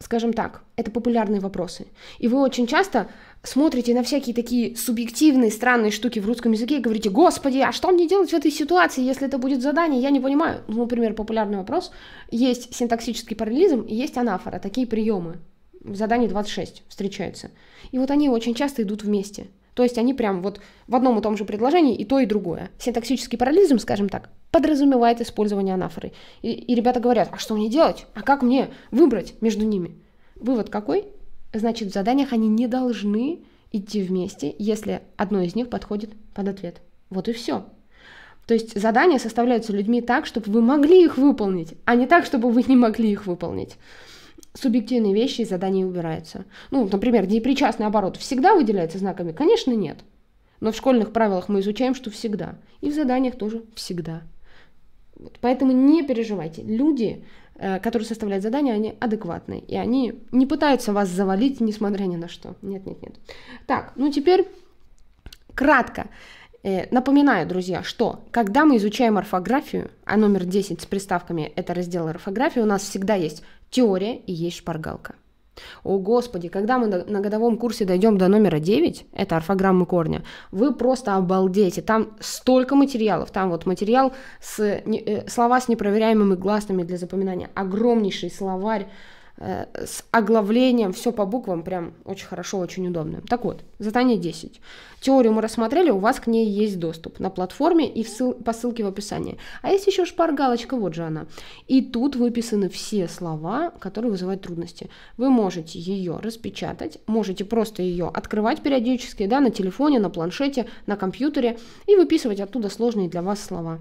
скажем так, это популярные вопросы. И вы очень часто смотрите на всякие такие субъективные, странные штуки в русском языке и говорите, господи, а что мне делать в этой ситуации, если это будет задание, я не понимаю. Ну, например, популярный вопрос. Есть синтаксический параллелизм и есть анафора, такие приемы. В задании 26 встречаются. И вот они очень часто идут вместе. То есть они прям вот в одном и том же предложении и то, и другое. Синтаксический параллелизм, скажем так, подразумевает использование анафоры. И, и ребята говорят, а что мне делать? А как мне выбрать между ними? Вывод какой? значит, в заданиях они не должны идти вместе, если одно из них подходит под ответ. Вот и все. То есть задания составляются людьми так, чтобы вы могли их выполнить, а не так, чтобы вы не могли их выполнить. Субъективные вещи из заданий убираются. Ну, например, непричастный оборот всегда выделяется знаками? Конечно, нет. Но в школьных правилах мы изучаем, что всегда. И в заданиях тоже всегда. Поэтому не переживайте. Люди Э, которые составляют задания, они адекватные, и они не пытаются вас завалить, несмотря ни на что. Нет, нет, нет. Так, ну теперь кратко. Э, напоминаю, друзья, что когда мы изучаем орфографию, а номер 10 с приставками – это раздел орфографии, у нас всегда есть теория и есть шпаргалка. О, Господи, когда мы на годовом курсе дойдем до номера 9, это орфограммы корня, вы просто обалдеете. Там столько материалов. Там вот материал с э, слова с непроверяемыми гласными для запоминания. Огромнейший словарь Э, с оглавлением, все по буквам, прям очень хорошо, очень удобно. Так вот, задание 10. Теорию мы рассмотрели, у вас к ней есть доступ на платформе и в ссыл... по ссылке в описании. А есть еще шпаргалочка, вот же она. И тут выписаны все слова, которые вызывают трудности. Вы можете ее распечатать, можете просто ее открывать периодически, да, на телефоне, на планшете, на компьютере и выписывать оттуда сложные для вас слова.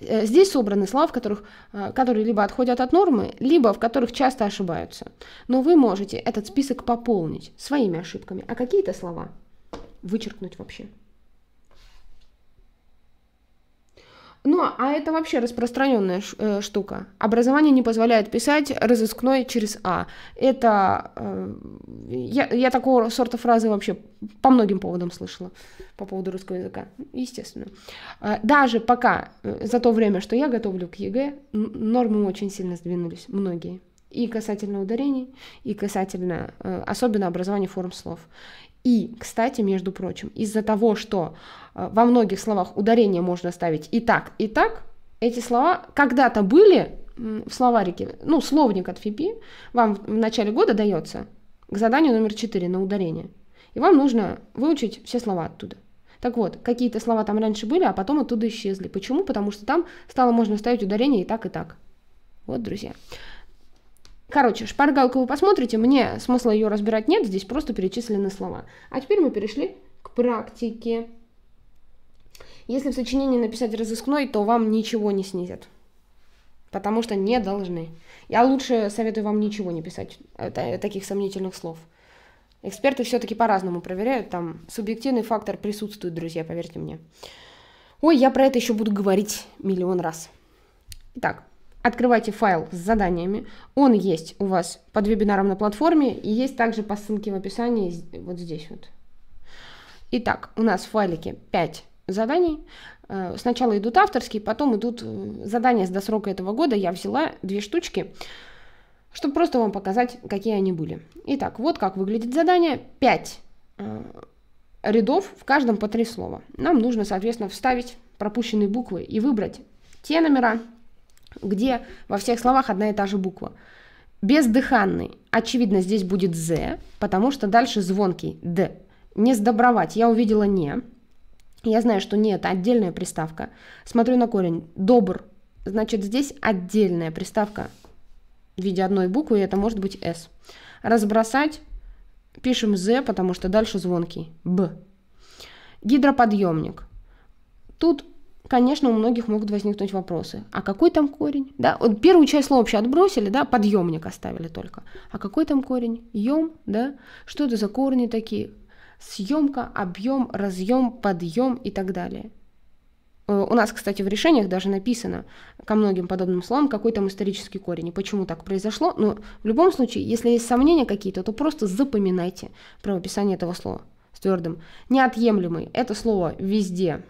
Э, здесь собраны слова, в которых, э, которые либо отходят от нормы, либо в которых часто ошибаются. Но вы можете этот список пополнить своими ошибками, а какие-то слова вычеркнуть вообще. Ну, а это вообще распространенная э, штука. Образование не позволяет писать разыскной через А. Это... Э, я, я такого сорта фразы вообще по многим поводам слышала, по поводу русского языка, естественно. Э, даже пока, э, за то время, что я готовлю к ЕГЭ, нормы очень сильно сдвинулись, многие. И касательно ударений, и касательно, особенно образования форм слов. И, кстати, между прочим, из-за того, что Э, во многих словах ударение можно ставить и так, и так. Эти слова когда-то были в словарике, ну, словник от ФИПИ вам в начале года дается к заданию номер 4 на ударение. И вам нужно выучить все слова оттуда. Так вот, какие-то слова там раньше были, а потом оттуда исчезли. Почему? Потому что там стало можно ставить ударение и так, и так. Вот, друзья. Короче, шпаргалку вы посмотрите, мне смысла ее разбирать нет, здесь просто перечислены слова. А теперь мы перешли к практике. Если в сочинении написать разыскной, то вам ничего не снизят. Потому что не должны. Я лучше советую вам ничего не писать, э, э, таких сомнительных слов. Эксперты все-таки по-разному проверяют, там субъективный фактор присутствует, друзья, поверьте мне. Ой, я про это еще буду говорить миллион раз. Итак, открывайте файл с заданиями. Он есть у вас под вебинаром на платформе и есть также по ссылке в описании вот здесь вот. Итак, у нас в файлике 5 заданий. Э, сначала идут авторские, потом идут э, задания с до этого года. Я взяла две штучки, чтобы просто вам показать, какие они были. Итак, вот как выглядит задание. пять э, рядов, в каждом по три слова. Нам нужно, соответственно, вставить пропущенные буквы и выбрать те номера, где во всех словах одна и та же буква. Бездыханный, очевидно, здесь будет «з», потому что дальше звонкий «д». Не сдобровать я увидела «не», я знаю, что нет, отдельная приставка. Смотрю на корень. Добр. Значит, здесь отдельная приставка в виде одной буквы, и это может быть S. Разбросать. Пишем Z, потому что дальше звонкий. Б. Гидроподъемник. Тут, конечно, у многих могут возникнуть вопросы. А какой там корень? Да, вот первую часть слова вообще отбросили, да, подъемник оставили только. А какой там корень? Йом, да? Что это за корни такие? съемка, объем, разъем, подъем и так далее. Э, у нас, кстати, в решениях даже написано ко многим подобным словам какой там исторический корень и почему так произошло. Но в любом случае, если есть сомнения какие-то, то просто запоминайте правописание этого слова с твердым. Неотъемлемый – это слово везде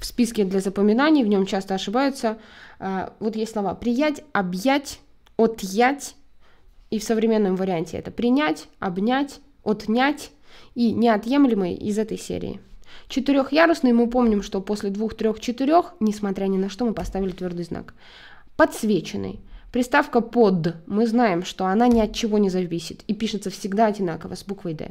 в списке для запоминаний, в нем часто ошибаются. Э, вот есть слова «приять», «объять», «отъять», и в современном варианте это «принять», «обнять», «отнять», и неотъемлемый из этой серии. Четырехярусный мы помним, что после двух, трех, четырех, несмотря ни на что, мы поставили твердый знак. Подсвеченный. Приставка «под» мы знаем, что она ни от чего не зависит и пишется всегда одинаково с буквой «д».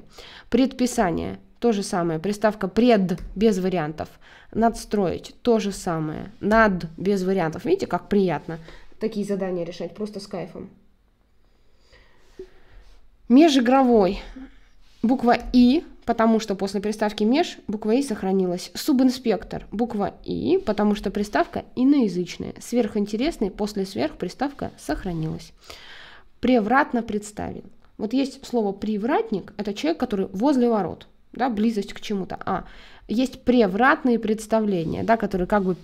Предписание – то же самое. Приставка «пред» без вариантов. Надстроить – то же самое. Над – без вариантов. Видите, как приятно такие задания решать просто с кайфом. Межигровой. Буква И, потому что после приставки «меж» буква «и» сохранилась. Субинспектор, буква «и», потому что приставка иноязычная. Сверхинтересный, после сверх приставка сохранилась. Превратно представил. Вот есть слово «привратник», это человек, который возле ворот, да, близость к чему-то. А, есть превратные представления, да, которые как бы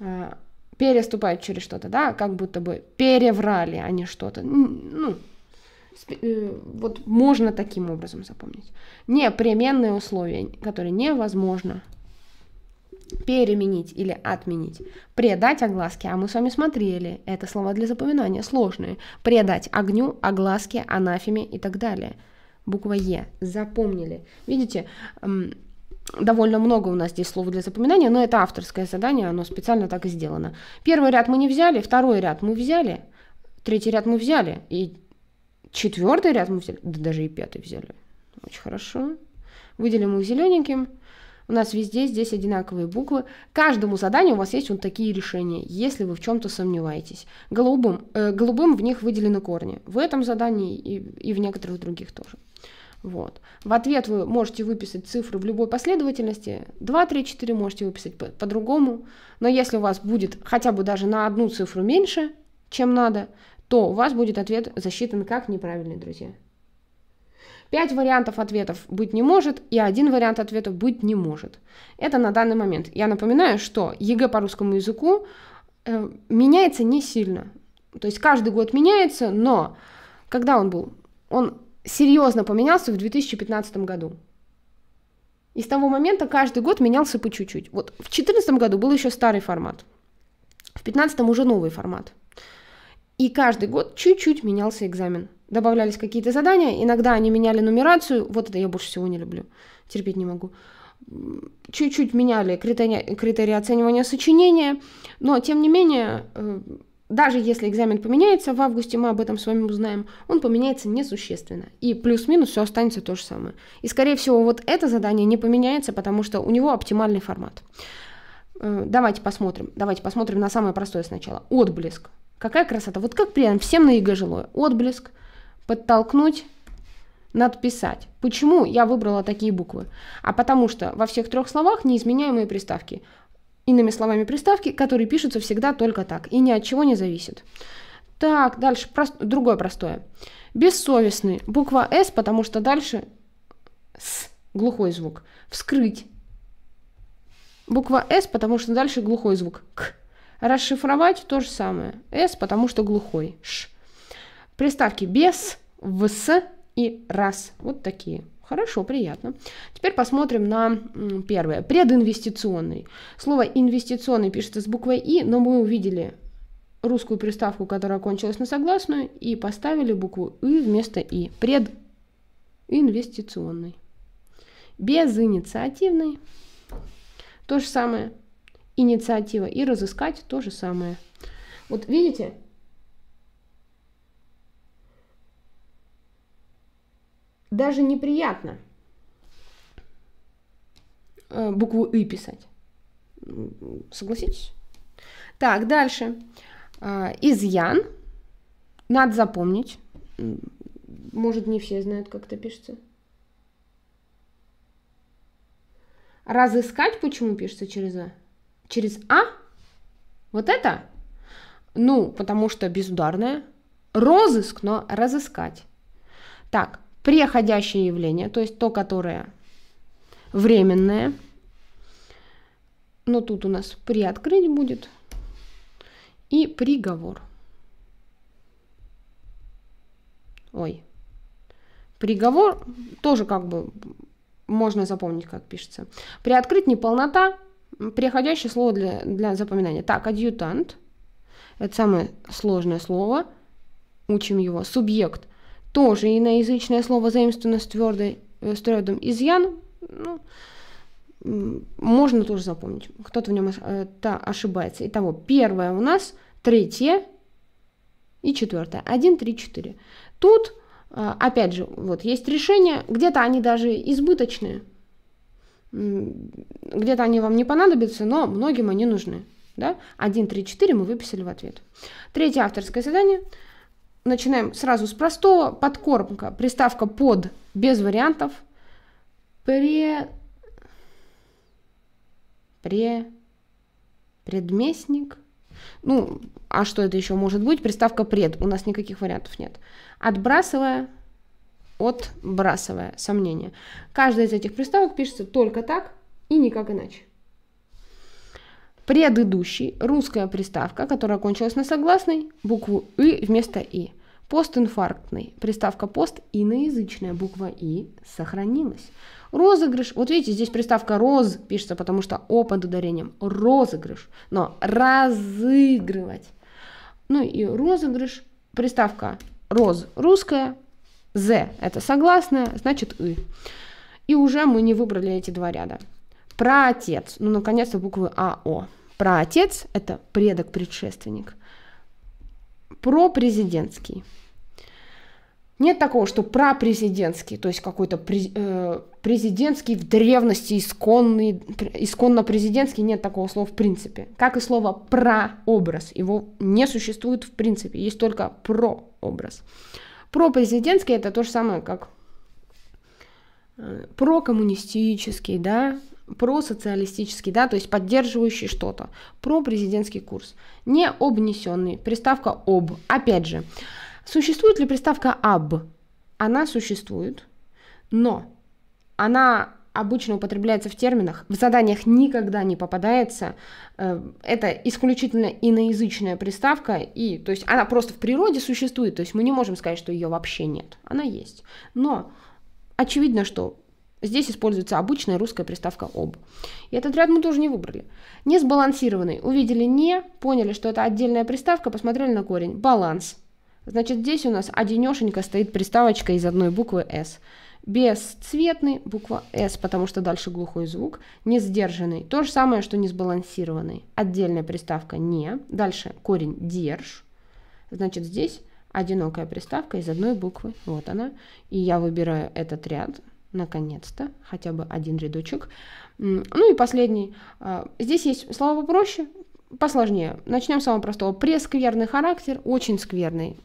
э, переступают через что-то, да, как будто бы переврали они что-то. Ну, Э, вот можно таким образом запомнить. не переменные условия, которые невозможно переменить или отменить. Предать огласке, а мы с вами смотрели, это слова для запоминания, сложные. Предать огню, огласке, анафеме и так далее. Буква Е. Запомнили. Видите, довольно много у нас здесь слов для запоминания, но это авторское задание, оно специально так и сделано. Первый ряд мы не взяли, второй ряд мы взяли, третий ряд мы взяли, и четвертый ряд мы взяли, да даже и пятый взяли. Очень хорошо. Выделим их зелененьким. У нас везде здесь одинаковые буквы. Каждому заданию у вас есть вот такие решения, если вы в чем-то сомневаетесь. Голубым, э, голубым в них выделены корни. В этом задании и, и в некоторых других тоже. Вот. В ответ вы можете выписать цифры в любой последовательности. 2, 3, 4 можете выписать по-другому. По но если у вас будет хотя бы даже на одну цифру меньше, чем надо, то у вас будет ответ засчитан как неправильный, друзья. Пять вариантов ответов быть не может, и один вариант ответа быть не может. Это на данный момент. Я напоминаю, что ЕГЭ по русскому языку э, меняется не сильно. То есть каждый год меняется, но когда он был? Он серьезно поменялся в 2015 году. И с того момента каждый год менялся по чуть-чуть. Вот в 2014 году был еще старый формат, в 2015 уже новый формат – и каждый год чуть-чуть менялся экзамен. Добавлялись какие-то задания, иногда они меняли нумерацию, вот это я больше всего не люблю, терпеть не могу. Чуть-чуть меняли критерии, критерии оценивания сочинения, но тем не менее, э, даже если экзамен поменяется в августе, мы об этом с вами узнаем, он поменяется несущественно. И плюс-минус все останется то же самое. И, скорее всего, вот это задание не поменяется, потому что у него оптимальный формат. Э, давайте посмотрим. Давайте посмотрим на самое простое сначала. Отблеск. Какая красота. Вот как приятно. Всем на ЕГЭ жилое. Отблеск, подтолкнуть, надписать. Почему я выбрала такие буквы? А потому что во всех трех словах неизменяемые приставки. Иными словами, приставки, которые пишутся всегда только так и ни от чего не зависят. Так, дальше прост... другое простое. Бессовестный. Буква «С», потому что дальше «С» глухой звук. Вскрыть. Буква «С», потому что дальше глухой звук. «К». Расшифровать то же самое. С, потому что глухой. Ш. Приставки без, с и раз. Вот такие. Хорошо, приятно. Теперь посмотрим на первое. Прединвестиционный. Слово инвестиционный пишется с буквой И, но мы увидели русскую приставку, которая окончилась на согласную, и поставили букву И вместо И. Прединвестиционный. Безинициативный. То же самое инициатива и разыскать то же самое. Вот видите? Даже неприятно э, букву и писать. Согласитесь? Так, дальше. Э, Изъян. Надо запомнить. Может, не все знают, как это пишется. Разыскать почему пишется через «а»? через А, вот это, ну, потому что безударное, розыск, но разыскать. Так, преходящее явление, то есть то, которое временное, но тут у нас приоткрыть будет, и приговор. Ой, приговор тоже как бы можно запомнить, как пишется. Приоткрыть неполнота, Приходящее слово для, для запоминания. Так, адъютант. Это самое сложное слово. Учим его. Субъект. Тоже иноязычное слово заимствовано с, твердой, э, с твердым изъян. Ну, можно тоже запомнить. Кто-то в нем э, ошибается. Итого, первое у нас, третье и четвертое. Один, три, четыре. Тут, э, опять же, вот есть решение. где-то они даже избыточные где-то они вам не понадобятся, но многим они нужны. Да? 1, 3, 4 мы выписали в ответ. Третье авторское задание. Начинаем сразу с простого. Подкормка, приставка под, без вариантов. Пре... Пре... Предместник. Ну, а что это еще может быть? Приставка пред. У нас никаких вариантов нет. Отбрасывая, отбрасывая сомнения. Каждая из этих приставок пишется только так и никак иначе. Предыдущий – русская приставка, которая кончилась на согласной, букву «ы» вместо «и». Постинфарктный. Приставка «пост» иноязычная, буква «и» сохранилась. Розыгрыш. Вот видите, здесь приставка «роз» пишется, потому что «о» под ударением. Розыгрыш. Но «разыгрывать». Ну и розыгрыш. Приставка «роз» русская, З это согласное, значит И. И уже мы не выбрали эти два ряда. Праотец, ну, наконец-то буквы АО. Праотец – это предок, предшественник. Про президентский Нет такого, что прапрезидентский, то есть какой-то э, президентский в древности, исконный, исконно президентский, нет такого слова в принципе. Как и слово прообраз, его не существует в принципе, есть только прообраз. образ Пропрезидентский это то же самое, как э, прокоммунистический, да, просоциалистический, да, то есть поддерживающий что-то, пропрезидентский курс, не обнесенный, приставка об. Опять же, существует ли приставка об? Она существует, но она обычно употребляется в терминах, в заданиях никогда не попадается. Э, это исключительно иноязычная приставка, и, то есть она просто в природе существует, то есть мы не можем сказать, что ее вообще нет. Она есть. Но очевидно, что Здесь используется обычная русская приставка «об». И этот ряд мы тоже не выбрали. Несбалансированный. Увидели «не», поняли, что это отдельная приставка, посмотрели на корень. Баланс. Значит, здесь у нас одинешенько стоит приставочка из одной буквы «с». Бесцветный, буква S, потому что дальше глухой звук. Несдержанный, то же самое, что несбалансированный. Отдельная приставка «не». Дальше корень «держ». Значит, здесь одинокая приставка из одной буквы. Вот она. И я выбираю этот ряд, наконец-то, хотя бы один рядочек. Ну и последний. А, здесь есть слова попроще, посложнее. Начнем с самого простого. Прескверный характер, очень скверный.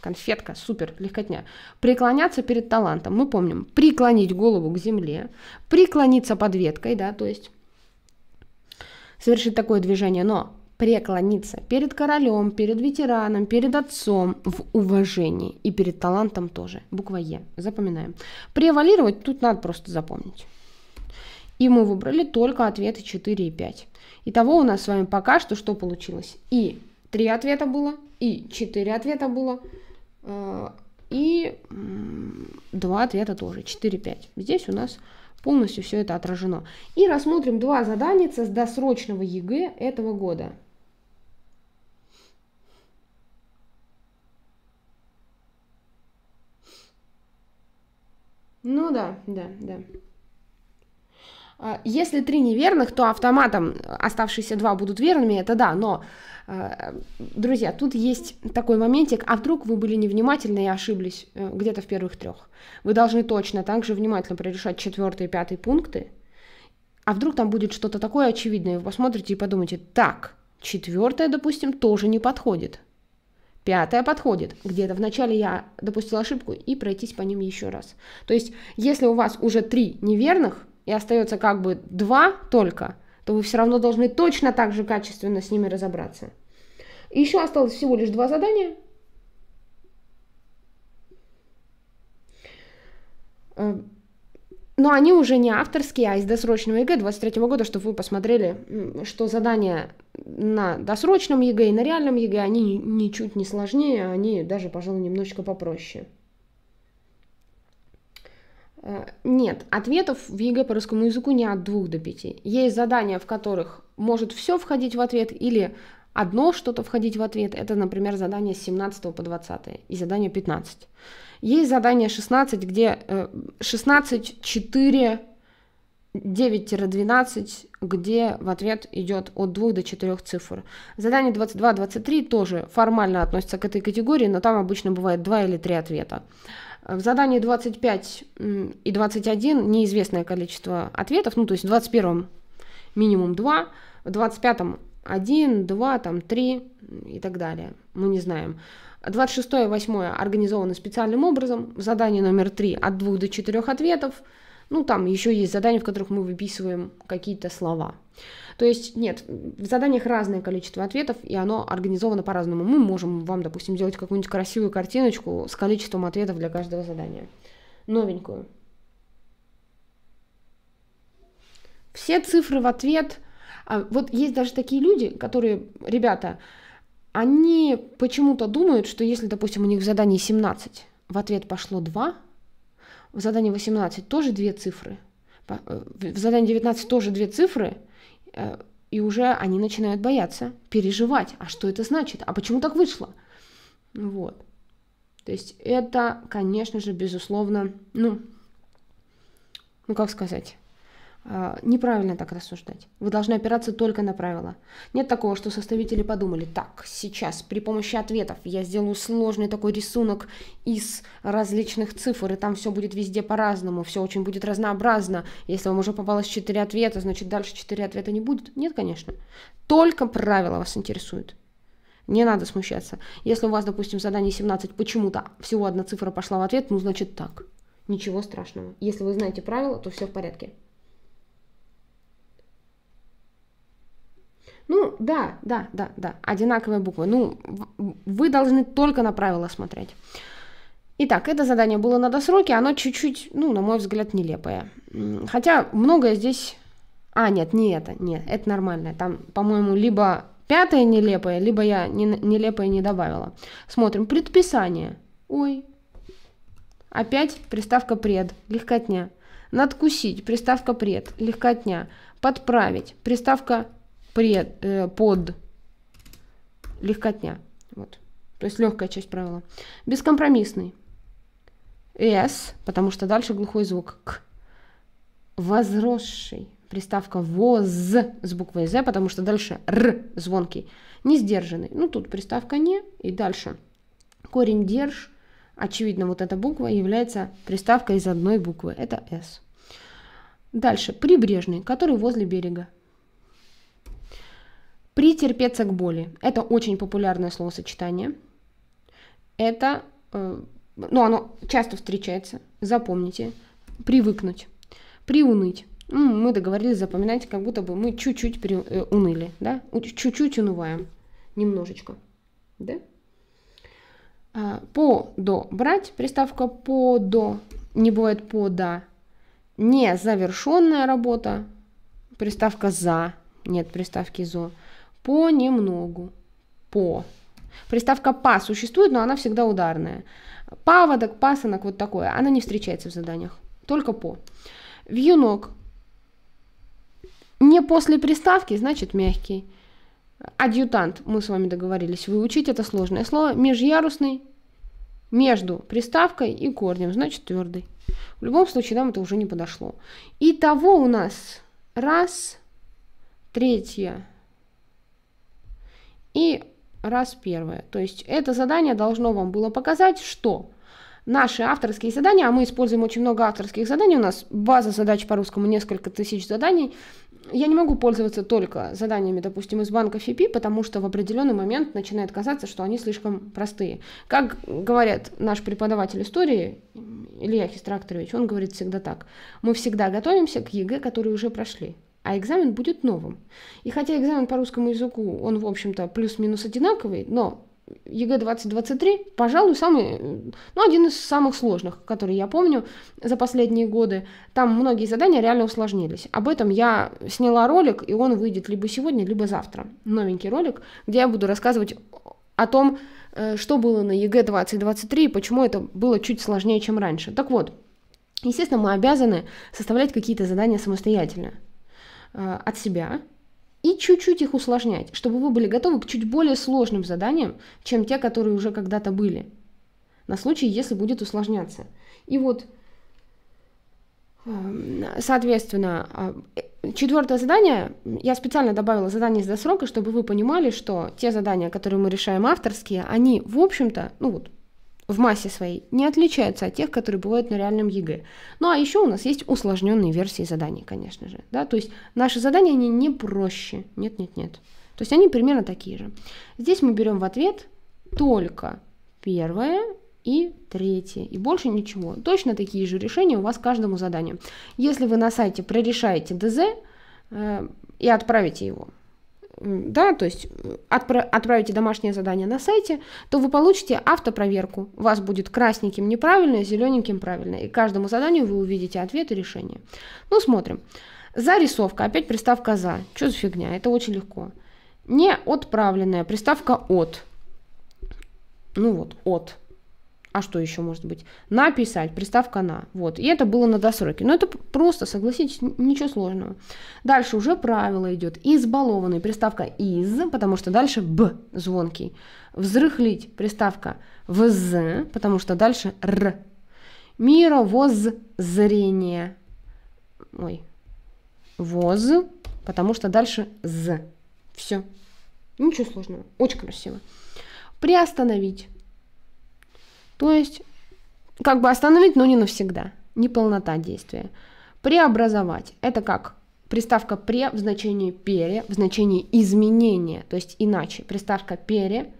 Конфетка, супер, легкотня. Преклоняться перед талантом. Мы помним, преклонить голову к земле, преклониться под веткой, да, то есть совершить такое движение, но преклониться перед королем, перед ветераном, перед отцом в уважении и перед талантом тоже. Буква Е. Запоминаем. Превалировать тут надо просто запомнить. И мы выбрали только ответы 4 и 5. Итого у нас с вами пока что что получилось? И три ответа было, и 4 ответа было, э, и 2 ответа тоже, 4-5. Здесь у нас полностью все это отражено. И рассмотрим два задания с досрочного ЕГЭ этого года. Ну да, да, да. А, если три неверных, то автоматом оставшиеся два будут верными, это да, но, а, друзья, тут есть такой моментик, а вдруг вы были невнимательны и ошиблись э, где-то в первых трех. Вы должны точно так же внимательно прорешать четвертый и пятый пункты, а вдруг там будет что-то такое очевидное, вы посмотрите и подумаете, так, четвертое, допустим, тоже не подходит, Пятое подходит. Где-то вначале я допустила ошибку и пройтись по ним еще раз. То есть, если у вас уже три неверных, и остается как бы два только, то вы все равно должны точно так же качественно с ними разобраться. еще осталось всего лишь два задания. Эм, но они уже не авторские, а из досрочного ЕГЭ 23 года, чтобы вы посмотрели, что задания на досрочном ЕГЭ и на реальном ЕГЭ, они ничуть не сложнее, они даже, пожалуй, немножечко попроще. Э, нет, ответов в ЕГЭ по русскому языку не от двух до пяти. Есть задания, в которых может все входить в ответ или одно что-то входить в ответ. Это, например, задание с 17 по 20 и задание 15. Есть задание 16, где 16, 4, 9-12, где в ответ идет от 2 до 4 цифр. Задание 22-23 тоже формально относится к этой категории, но там обычно бывает 2 или 3 ответа. В задании 25 и 21 неизвестное количество ответов, ну то есть в 21 минимум 2, в 25 1, 2, там 3 и так далее. Мы не знаем. 26 и 8 организованы специальным образом. Задание номер 3 от 2 до 4 ответов. Ну, там еще есть задания, в которых мы выписываем какие-то слова. То есть, нет, в заданиях разное количество ответов, и оно организовано по-разному. Мы можем вам, допустим, сделать какую-нибудь красивую картиночку с количеством ответов для каждого задания. Новенькую. Все цифры в ответ. А, вот есть даже такие люди, которые, ребята, они почему-то думают, что если, допустим, у них в задании 17, в ответ пошло 2, в задании 18 тоже две цифры, э, в задании 19 тоже две цифры, Э, и уже они начинают бояться, переживать. А что это значит? А почему так вышло? Вот. То есть это, конечно же, безусловно, ну, ну как сказать, а, неправильно так рассуждать. Вы должны опираться только на правила. Нет такого, что составители подумали, так, сейчас при помощи ответов я сделаю сложный такой рисунок из различных цифр, и там все будет везде по-разному, все очень будет разнообразно. Если вам уже попалось 4 ответа, значит дальше 4 ответа не будет. Нет, конечно. Только правила вас интересуют. Не надо смущаться. Если у вас, допустим, задание 17, почему-то всего одна цифра пошла в ответ, ну значит так. Ничего страшного. Если вы знаете правила, то все в порядке. Ну, да, да, да, да, одинаковые буквы. Ну, вы должны только на правила смотреть. Итак, это задание было на досроке, оно чуть-чуть, ну, на мой взгляд, нелепое. Хотя многое здесь... А, нет, не это, нет, это нормальное. Там, по-моему, либо пятое нелепое, либо я не, нелепое не добавила. Смотрим, предписание. Ой, опять приставка «пред», легкотня. Надкусить, приставка «пред», легкотня. Подправить, приставка пред, э, под легкотня. Вот. То есть легкая часть правила. Бескомпромиссный. S, потому что дальше глухой звук. К. Возросший. Приставка воз с буквой З, потому что дальше Р звонкий. несдержанный. Ну, тут приставка не. И дальше. Корень держ. Очевидно, вот эта буква является приставкой из одной буквы. Это S. Дальше. Прибрежный, который возле берега. Притерпеться к боли. Это очень популярное словосочетание. Это, э, ну, оно часто встречается. Запомните. Привыкнуть. Приуныть. Ну, мы договорились запоминать, как будто бы мы чуть-чуть э, уныли, да? Чуть-чуть унываем. Немножечко. Да? А, по до брать, приставка по до, не бывает по да. Не завершенная работа, приставка за, нет приставки зо понемногу, по. Приставка «па» существует, но она всегда ударная. Паводок, пасынок, вот такое. Она не встречается в заданиях, только «по». Вьюнок. Не после приставки, значит мягкий. Адъютант, мы с вами договорились выучить, это сложное слово. Межярусный, между приставкой и корнем, значит твердый. В любом случае нам это уже не подошло. Итого у нас раз, третье и раз первое. То есть это задание должно вам было показать, что наши авторские задания, а мы используем очень много авторских заданий, у нас база задач по русскому несколько тысяч заданий, я не могу пользоваться только заданиями, допустим, из банка ФИПИ, потому что в определенный момент начинает казаться, что они слишком простые. Как говорят наш преподаватель истории Илья Хистракторович, он говорит всегда так, мы всегда готовимся к ЕГЭ, которые уже прошли а экзамен будет новым. И хотя экзамен по русскому языку, он, в общем-то, плюс-минус одинаковый, но ЕГЭ 2023, пожалуй, самый, ну, один из самых сложных, который я помню за последние годы. Там многие задания реально усложнились. Об этом я сняла ролик, и он выйдет либо сегодня, либо завтра. Новенький ролик, где я буду рассказывать о том, э, что было на ЕГЭ 2023 и почему это было чуть сложнее, чем раньше. Так вот, естественно, мы обязаны составлять какие-то задания самостоятельно. Э, от себя и чуть-чуть их усложнять, чтобы вы были готовы к чуть более сложным заданиям, чем те, которые уже когда-то были, на случай, если будет усложняться. И вот, эм, соответственно, э, четвертое задание, я специально добавила задание из досрока, чтобы вы понимали, что те задания, которые мы решаем авторские, они, в общем-то, ну вот, в массе своей не отличаются от тех, которые бывают на реальном ЕГЭ. Ну а еще у нас есть усложненные версии заданий, конечно же. Да? То есть наши задания, они не проще. Нет, нет, нет. То есть они примерно такие же. Здесь мы берем в ответ только первое и третье, и больше ничего. Точно такие же решения у вас каждому заданию. Если вы на сайте прорешаете ДЗ э, и отправите его, да, то есть э, отпра- отправите домашнее задание на сайте, то вы получите автопроверку. У вас будет красненьким неправильно, зелененьким правильно. И каждому заданию вы увидите ответ и решение. Ну, смотрим. Зарисовка. Опять приставка «за». Что за фигня? Это очень легко. Не отправленная. Приставка «от». Ну вот, «от» а что еще может быть? Написать, приставка на. Вот. И это было на досроке. Но это просто, согласитесь, ничего сложного. Дальше уже правило идет. Избалованный, приставка из, потому что дальше б звонкий. Взрыхлить, приставка в з. потому что дальше р. Мировоззрение. Ой. Воз, потому что дальше з. Все. Ничего сложного. Очень красиво. Приостановить то есть как бы остановить, но не навсегда. Неполнота действия. Преобразовать. Это как? Приставка «пре» в значении «пере», в значении «изменения», то есть иначе. Приставка «пере»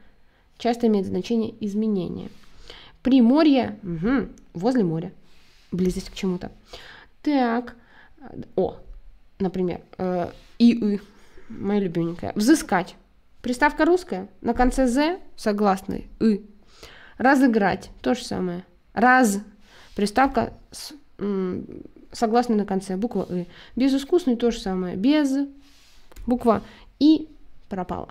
часто имеет значение «изменение». Приморье угу, – возле моря, близость к чему-то. Так, о, например, э, и, и моя любименькая. Взыскать. Приставка русская, на конце «з» согласный «ы», Разыграть. То же самое. Раз. Приставка с, согласно на конце. Буква «ы». Безыскусный то же самое. Без. Буква «и» пропала.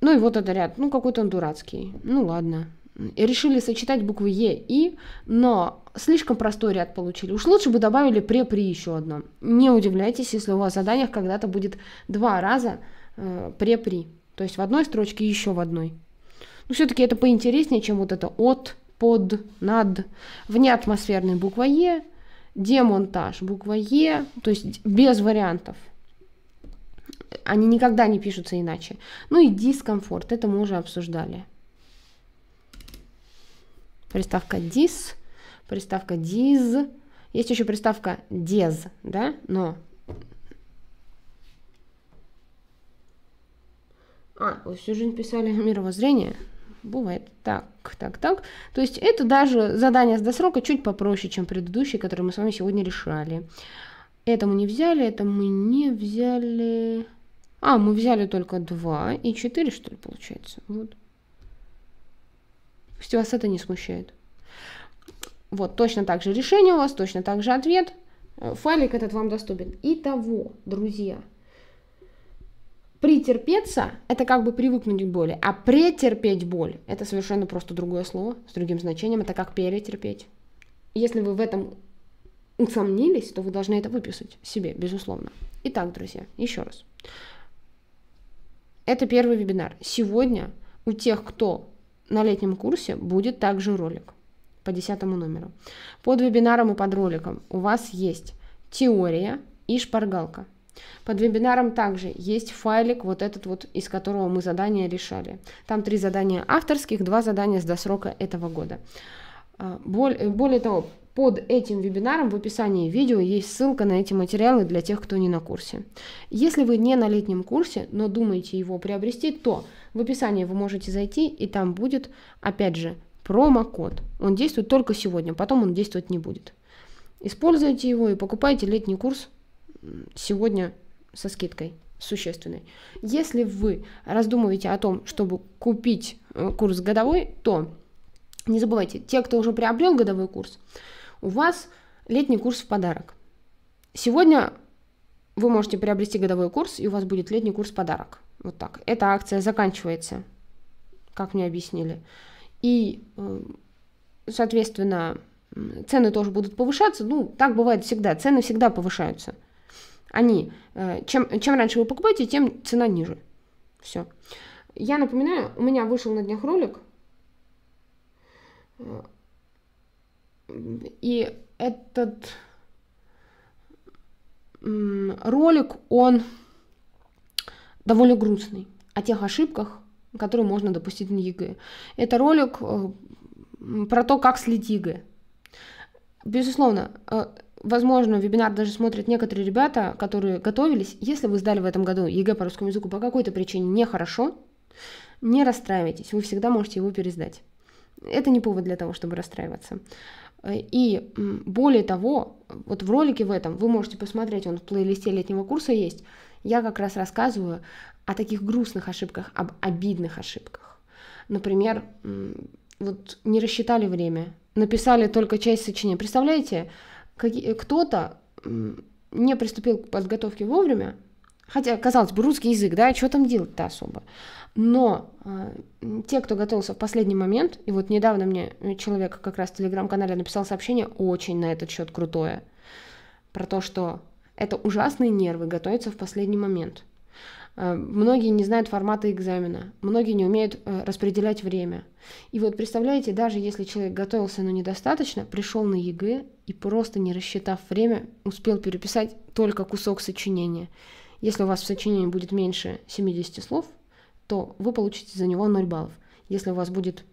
Ну и вот этот ряд. Ну, какой-то он дурацкий. Ну, ладно. И решили сочетать буквы Е и, но слишком простой ряд получили. Уж лучше бы добавили пре-при еще одно. Не удивляйтесь, если у вас в заданиях когда-то будет два раза э, пре-при. То есть в одной строчке еще в одной. Но все-таки это поинтереснее, чем вот это от, под, над. Внеатмосферная буква Е, демонтаж буква Е, то есть без вариантов. Они никогда не пишутся иначе. Ну и дискомфорт, это мы уже обсуждали. Приставка дис, приставка диз. Есть еще приставка дез, да, но... А, вы всю жизнь писали мировоззрение? бывает так, так, так. То есть это даже задание с досрока чуть попроще, чем предыдущие, которые мы с вами сегодня решали. Это мы не взяли, это мы не взяли... А, мы взяли только 2 и 4, что ли, получается. Вот. Пусть вас это не смущает. Вот, точно так же решение у вас, точно так же ответ. Э, файлик этот вам доступен. Итого, друзья, Притерпеться – это как бы привыкнуть к боли, а претерпеть боль – это совершенно просто другое слово с другим значением, это как перетерпеть. Если вы в этом усомнились, то вы должны это выписать себе, безусловно. Итак, друзья, еще раз. Это первый вебинар. Сегодня у тех, кто на летнем курсе, будет также ролик по десятому номеру. Под вебинаром и под роликом у вас есть теория и шпаргалка – под вебинаром также есть файлик, вот этот вот, из которого мы задания решали. Там три задания авторских, два задания с досрока этого года. А, э, более того, под этим вебинаром в описании видео есть ссылка на эти материалы для тех, кто не на курсе. Если вы не на летнем курсе, но думаете его приобрести, то в описании вы можете зайти, и там будет, опять же, промокод. Он действует только сегодня, потом он действовать не будет. Используйте его и покупайте летний курс сегодня со скидкой существенной. Если вы раздумываете о том, чтобы купить э, курс годовой, то не забывайте, те, кто уже приобрел годовой курс, у вас летний курс в подарок. Сегодня вы можете приобрести годовой курс, и у вас будет летний курс в подарок. Вот так. Эта акция заканчивается, как мне объяснили. И, э, соответственно, цены тоже будут повышаться. Ну, так бывает всегда. Цены всегда повышаются – они, э, чем, чем раньше вы покупаете, тем цена ниже. Все. Я напоминаю, у меня вышел на днях ролик, и этот ролик, он довольно грустный о тех ошибках, которые можно допустить на ЕГЭ. Это ролик э, про то, как слить ЕГЭ. Безусловно, э, возможно, вебинар даже смотрят некоторые ребята, которые готовились. Если вы сдали в этом году ЕГЭ по русскому языку по какой-то причине нехорошо, не расстраивайтесь, вы всегда можете его пересдать. Это не повод для того, чтобы расстраиваться. И более того, вот в ролике в этом вы можете посмотреть, он в плейлисте летнего курса есть, я как раз рассказываю о таких грустных ошибках, об обидных ошибках. Например, вот не рассчитали время, написали только часть сочинения. Представляете, Э, кто-то не приступил к подготовке вовремя, хотя, казалось бы, русский язык, да, что там делать-то особо, но э, те, кто готовился в последний момент, и вот недавно мне э, человек как раз в телеграм-канале написал сообщение очень на этот счет крутое, про то, что это ужасные нервы готовиться в последний момент – Э, многие не знают формата экзамена, многие не умеют э, распределять время. И вот представляете, даже если человек готовился, но недостаточно, пришел на ЕГЭ и просто не рассчитав время, успел переписать только кусок сочинения. Если у вас в сочинении будет меньше 70 слов, то вы получите за него 0 баллов. Если у вас будет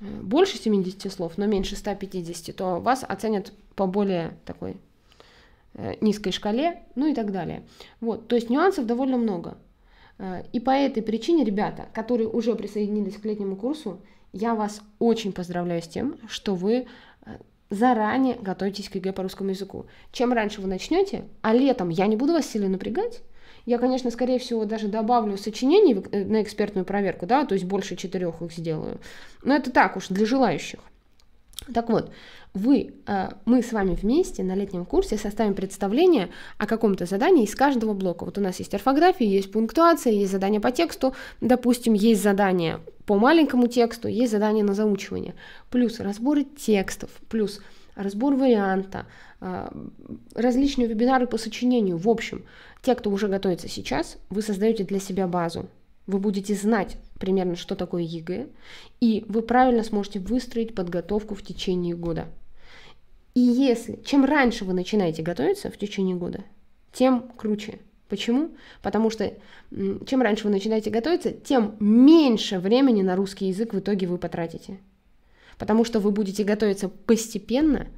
э, больше 70 слов, но меньше 150, то вас оценят по более такой Э, низкой шкале, ну и так далее. Вот, то есть нюансов довольно много. Э, и по этой причине, ребята, которые уже присоединились к летнему курсу, я вас очень поздравляю с тем, что вы э, заранее готовитесь к ЕГЭ по русскому языку. Чем раньше вы начнете, а летом я не буду вас сильно напрягать, я, конечно, скорее всего, даже добавлю сочинений на экспертную проверку, да, то есть больше четырех их сделаю. Но это так уж, для желающих. Так вот, вы, э, мы с вами вместе на летнем курсе составим представление о каком-то задании из каждого блока. Вот у нас есть орфография, есть пунктуация, есть задание по тексту, допустим, есть задание по маленькому тексту, есть задание на заучивание, плюс разборы текстов, плюс разбор варианта, э, различные вебинары по сочинению. В общем, те, кто уже готовится сейчас, вы создаете для себя базу, вы будете знать примерно, что такое ЕГЭ, и вы правильно сможете выстроить подготовку в течение года. И если чем раньше вы начинаете готовиться в течение года, тем круче. Почему? Потому что чем раньше вы начинаете готовиться, тем меньше времени на русский язык в итоге вы потратите. Потому что вы будете готовиться постепенно,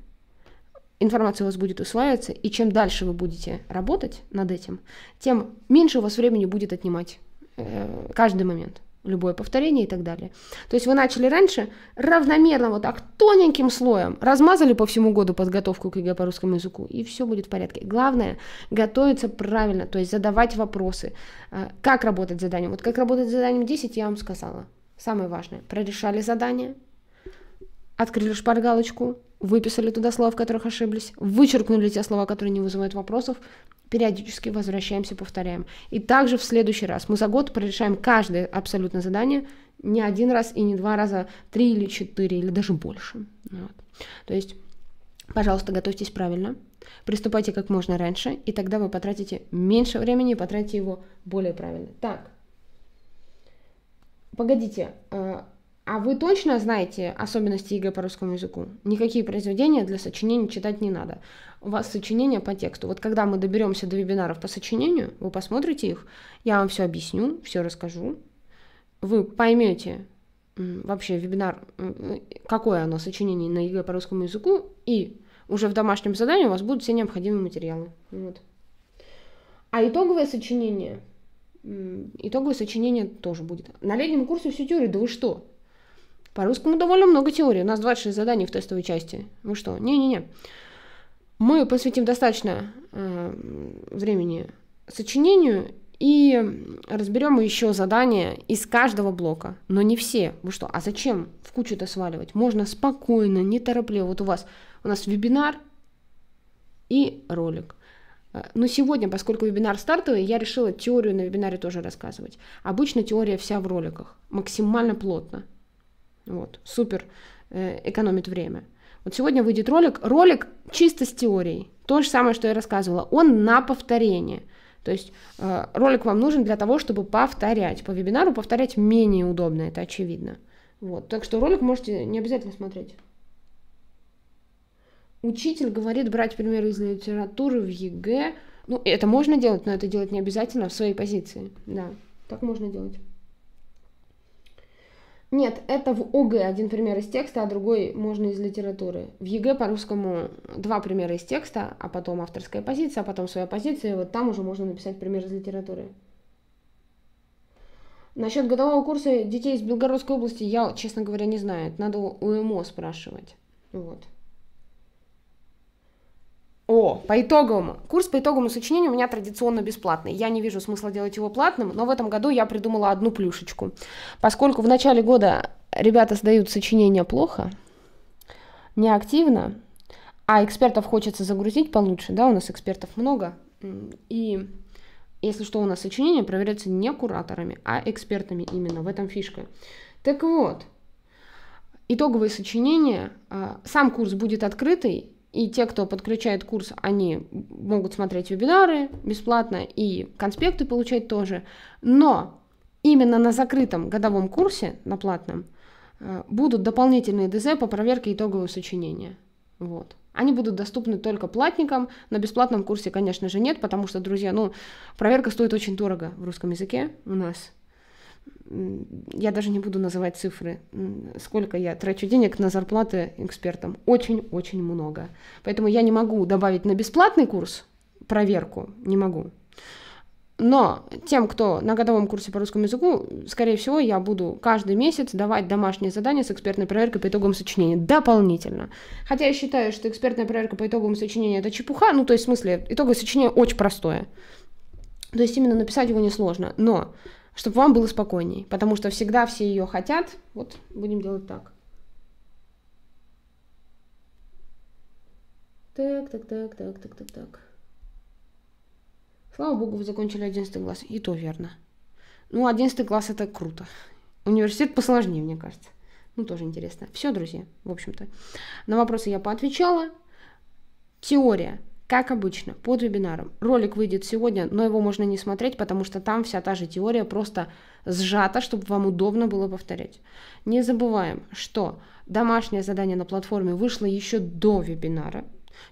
информация у вас будет усваиваться, и чем дальше вы будете работать над этим, тем меньше у вас времени будет отнимать каждый момент, любое повторение и так далее. То есть вы начали раньше, равномерно вот так тоненьким слоем размазали по всему году подготовку к ЕГЭ по русскому языку, и все будет в порядке. Главное, готовиться правильно, то есть задавать вопросы. А, как работать с заданием? Вот как работать с заданием 10, я вам сказала. Самое важное, прорешали задание, открыли шпаргалочку, выписали туда слова, в которых ошиблись, вычеркнули те слова, которые не вызывают вопросов, периодически возвращаемся, повторяем. И также в следующий раз. Мы за год прорешаем каждое абсолютно задание не один раз и не два раза, три или четыре, или даже больше. Вот. То есть, пожалуйста, готовьтесь правильно, приступайте как можно раньше, и тогда вы потратите меньше времени и потратите его более правильно. Так, погодите, а, а вы точно знаете особенности ЕГЭ по русскому языку? Никакие произведения для сочинений читать не надо у вас сочинение по тексту. Вот когда мы доберемся до вебинаров по сочинению, вы посмотрите их, я вам все объясню, все расскажу. Вы поймете вообще вебинар, э, э, какое оно сочинение на ЕГЭ по русскому языку, и уже в домашнем задании у вас будут все необходимые материалы. Вот. А итоговое сочинение, итоговое сочинение тоже будет. На летнем курсе всю теорию, да вы что? По русскому довольно много теории. У нас 26 заданий в тестовой части. Вы что? Не-не-не мы посвятим достаточно э, времени сочинению и разберем еще задания из каждого блока, но не все. Вы что, а зачем в кучу это сваливать? Можно спокойно, неторопливо. Вот у вас у нас вебинар и ролик. Э, но сегодня, поскольку вебинар стартовый, я решила теорию на вебинаре тоже рассказывать. Обычно теория вся в роликах, максимально плотно. Вот, супер э, экономит время. Вот сегодня выйдет ролик, ролик чисто с теорией, то же самое, что я рассказывала, он на повторение. То есть э, ролик вам нужен для того, чтобы повторять. По вебинару повторять менее удобно, это очевидно. Вот. Так что ролик можете не обязательно смотреть. Учитель говорит брать примеры из литературы в ЕГЭ. Ну, это можно делать, но это делать не обязательно в своей позиции. Да, так можно делать. Нет, это в ОГЭ один пример из текста, а другой можно из литературы. В ЕГЭ по русскому два примера из текста, а потом авторская позиция, а потом своя позиция, и вот там уже можно написать пример из литературы. Насчет годового курса детей из Белгородской области я, честно говоря, не знаю. Это надо у МО спрашивать. Вот. О, по итоговому. Курс по итоговому сочинению у меня традиционно бесплатный. Я не вижу смысла делать его платным, но в этом году я придумала одну плюшечку. Поскольку в начале года ребята сдают сочинения плохо, неактивно, а экспертов хочется загрузить получше, да, у нас экспертов много, и если что, у нас сочинения проверяются не кураторами, а экспертами именно, в этом фишка. Так вот, итоговые сочинения, а, сам курс будет открытый, и те, кто подключает курс, они могут смотреть вебинары бесплатно и конспекты получать тоже. Но именно на закрытом годовом курсе, на платном, э, будут дополнительные ДЗ по проверке итогового сочинения. Вот. Они будут доступны только платникам. На бесплатном курсе, конечно же, нет, потому что, друзья, ну, проверка стоит очень дорого в русском языке у нас я даже не буду называть цифры, сколько я трачу денег на зарплаты экспертам. Очень-очень много. Поэтому я не могу добавить на бесплатный курс проверку, не могу. Но тем, кто на годовом курсе по русскому языку, скорее всего, я буду каждый месяц давать домашние задания с экспертной проверкой по итогам сочинения дополнительно. Хотя я считаю, что экспертная проверка по итогам сочинения это чепуха, ну то есть в смысле итоговое сочинение очень простое. То есть именно написать его несложно. Но чтобы вам было спокойней, потому что всегда все ее хотят. Вот будем делать так. Так, так, так, так, так, так, так. Слава богу, вы закончили 11 класс. И то верно. Ну, 11 класс это круто. Университет посложнее, мне кажется. Ну, тоже интересно. Все, друзья, в общем-то. На вопросы я поотвечала. Теория. Как обычно, под вебинаром. Ролик выйдет сегодня, но его можно не смотреть, потому что там вся та же теория просто сжата, чтобы вам удобно было повторять. Не забываем, что домашнее задание на платформе вышло еще до вебинара.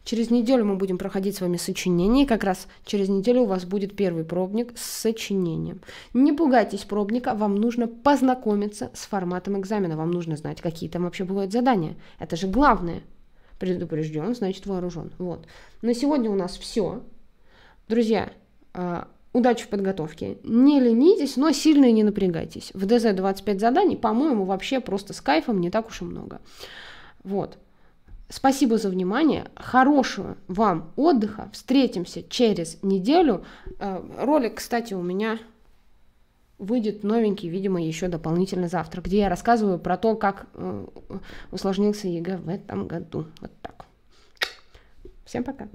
Через неделю мы будем проходить с вами сочинение, и как раз через неделю у вас будет первый пробник с сочинением. Не пугайтесь пробника, вам нужно познакомиться с форматом экзамена, вам нужно знать, какие там вообще бывают задания. Это же главное – предупрежден, значит вооружен. Вот. На сегодня у нас все. Друзья, э, удачи в подготовке. Не ленитесь, но сильно не напрягайтесь. В ДЗ 25 заданий, по-моему, вообще просто с кайфом не так уж и много. Вот. Спасибо за внимание. Хорошего вам отдыха. Встретимся через неделю. Э, ролик, кстати, у меня выйдет новенький, видимо, еще дополнительно завтра, где я рассказываю про то, как э, усложнился ЕГЭ в этом году. Вот так. Всем пока.